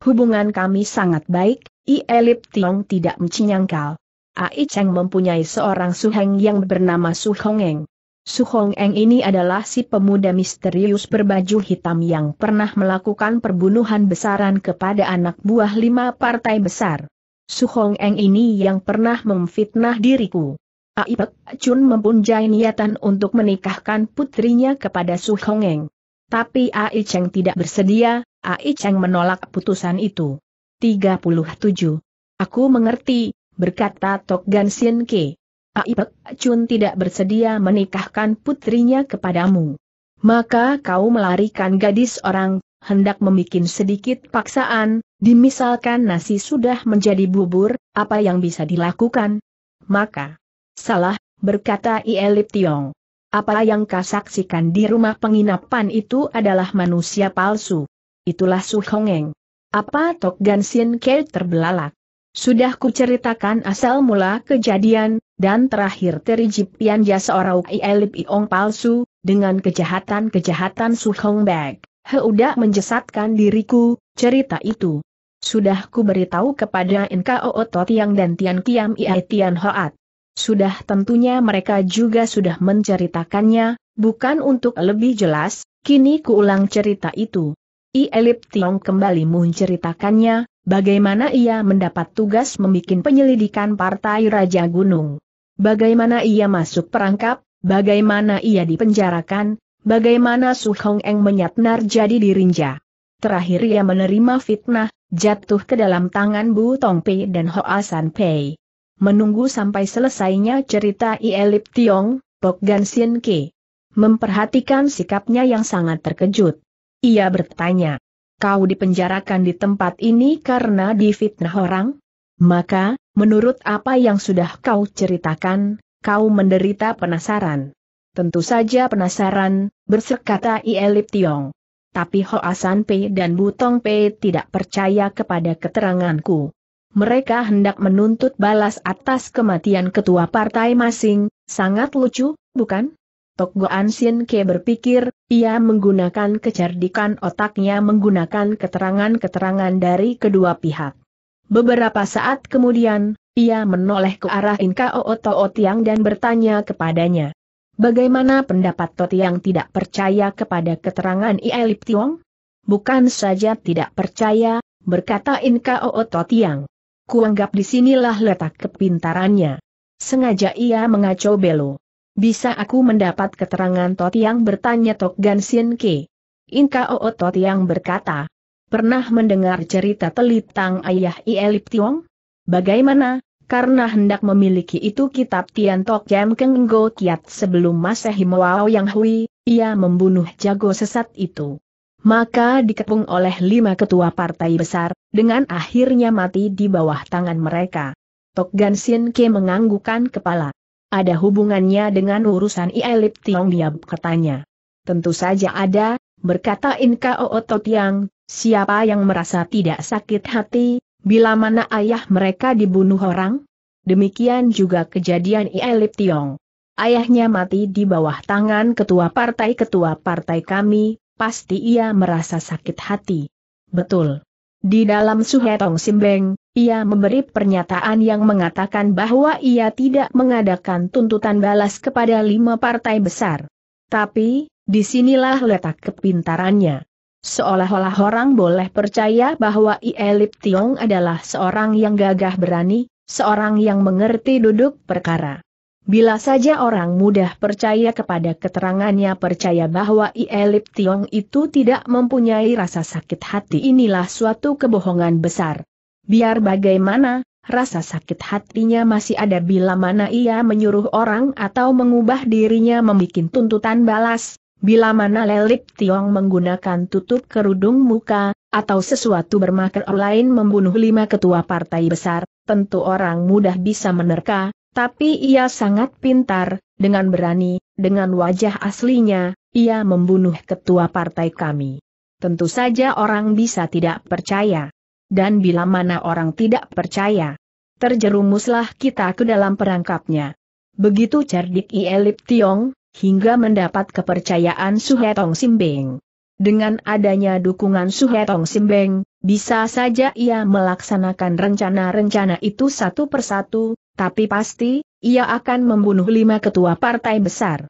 Hubungan kami sangat baik, I Elip Tiong tidak mencinyangkal. Ai Cheng mempunyai seorang suheng yang bernama Su Hong Eng. Su Hong Eng ini adalah si pemuda misterius berbaju hitam yang pernah melakukan perbunuhan besaran kepada anak buah lima partai besar. Su Hong Eng ini yang pernah memfitnah diriku. Aipek Chun mempunyai niatan untuk menikahkan putrinya kepada Su Hongeng. Tapi Ai Cheng tidak bersedia, Ai Cheng menolak putusan itu. 37. Aku mengerti, berkata Tok Gan Sien Ke. Aipek Chun tidak bersedia menikahkan putrinya kepadamu. Maka kau melarikan gadis orang, hendak membuat sedikit paksaan, dimisalkan nasi sudah menjadi bubur, apa yang bisa dilakukan? Maka, Salah, berkata Ielip Tiong. Apa yang kau saksikan di rumah penginapan itu adalah manusia palsu. Itulah Su Hongeng. Apa Tok Gan Gansin Ke terbelalak? Sudah kuceritakan asal mula kejadian, dan terakhir terijip Pianja seorang Ielip Iong palsu, dengan kejahatan-kejahatan Su Hong Bag. Heuda menjesatkan diriku, cerita itu. Sudah ku beritahu kepada Otot Yang dan Tian Kiam Ia Tian Hoat. Sudah tentunya mereka juga sudah menceritakannya, bukan untuk lebih jelas, kini kuulang cerita itu. I Elip Tiong kembali menceritakannya, bagaimana ia mendapat tugas membuat penyelidikan Partai Raja Gunung. Bagaimana ia masuk perangkap, bagaimana ia dipenjarakan, bagaimana Su Hong Eng menyatnar jadi dirinja. Terakhir ia menerima fitnah, jatuh ke dalam tangan Bu Tong Pei dan Ho San Pei menunggu sampai selesainya cerita Ielip Tiong, Pok Gan Sien Ke. Memperhatikan sikapnya yang sangat terkejut. Ia bertanya, kau dipenjarakan di tempat ini karena difitnah orang? Maka, menurut apa yang sudah kau ceritakan, kau menderita penasaran. Tentu saja penasaran, berserkata Ielip Tiong. Tapi Hoasan Pei dan Butong Pei tidak percaya kepada keteranganku mereka hendak menuntut balas atas kematian ketua partai masing, sangat lucu, bukan? Tok Goan Sin Ke berpikir, ia menggunakan kecerdikan otaknya menggunakan keterangan-keterangan dari kedua pihak. Beberapa saat kemudian, ia menoleh ke arah Inka Oto Tiang dan bertanya kepadanya. Bagaimana pendapat Tot yang tidak percaya kepada keterangan Ielip Tiong? Bukan saja tidak percaya, berkata Inka Oto Tiang kuanggap disinilah letak kepintarannya. Sengaja ia mengacau Belo. Bisa aku mendapat keterangan Tot yang bertanya Tok Gansin Ke. Inka Oo Tot yang berkata, pernah mendengar cerita telitang ayah Ielip Tiong? Bagaimana, karena hendak memiliki itu kitab Tian Tok Yam Keng Kiat sebelum Masehi Moao Yang Hui, ia membunuh jago sesat itu maka dikepung oleh lima ketua partai besar, dengan akhirnya mati di bawah tangan mereka. Tok Gan Sin Ke menganggukan kepala. Ada hubungannya dengan urusan Ielip Tiong Diab katanya. Tentu saja ada, berkata Inka Ooto yang, siapa yang merasa tidak sakit hati, bila mana ayah mereka dibunuh orang? Demikian juga kejadian Ielip Tiong. Ayahnya mati di bawah tangan ketua partai-ketua partai kami, pasti ia merasa sakit hati. Betul. Di dalam Suhetong Simbeng, ia memberi pernyataan yang mengatakan bahwa ia tidak mengadakan tuntutan balas kepada lima partai besar. Tapi, disinilah letak kepintarannya. Seolah-olah orang boleh percaya bahwa Ielip Tiong adalah seorang yang gagah berani, seorang yang mengerti duduk perkara. Bila saja orang mudah percaya kepada keterangannya percaya bahwa Ielip Tiong itu tidak mempunyai rasa sakit hati inilah suatu kebohongan besar. Biar bagaimana, rasa sakit hatinya masih ada bila mana ia menyuruh orang atau mengubah dirinya membuat tuntutan balas, bila mana Lelip Tiong menggunakan tutup kerudung muka, atau sesuatu bermakna lain membunuh lima ketua partai besar, tentu orang mudah bisa menerka, tapi ia sangat pintar, dengan berani, dengan wajah aslinya, ia membunuh ketua partai kami. Tentu saja orang bisa tidak percaya. Dan bila mana orang tidak percaya, terjerumuslah kita ke dalam perangkapnya. Begitu cerdik Ielip Tiong, hingga mendapat kepercayaan Suhetong Simbeng. Dengan adanya dukungan Suhetong Simbeng, bisa saja ia melaksanakan rencana-rencana itu satu persatu, tapi pasti, ia akan membunuh lima ketua partai besar.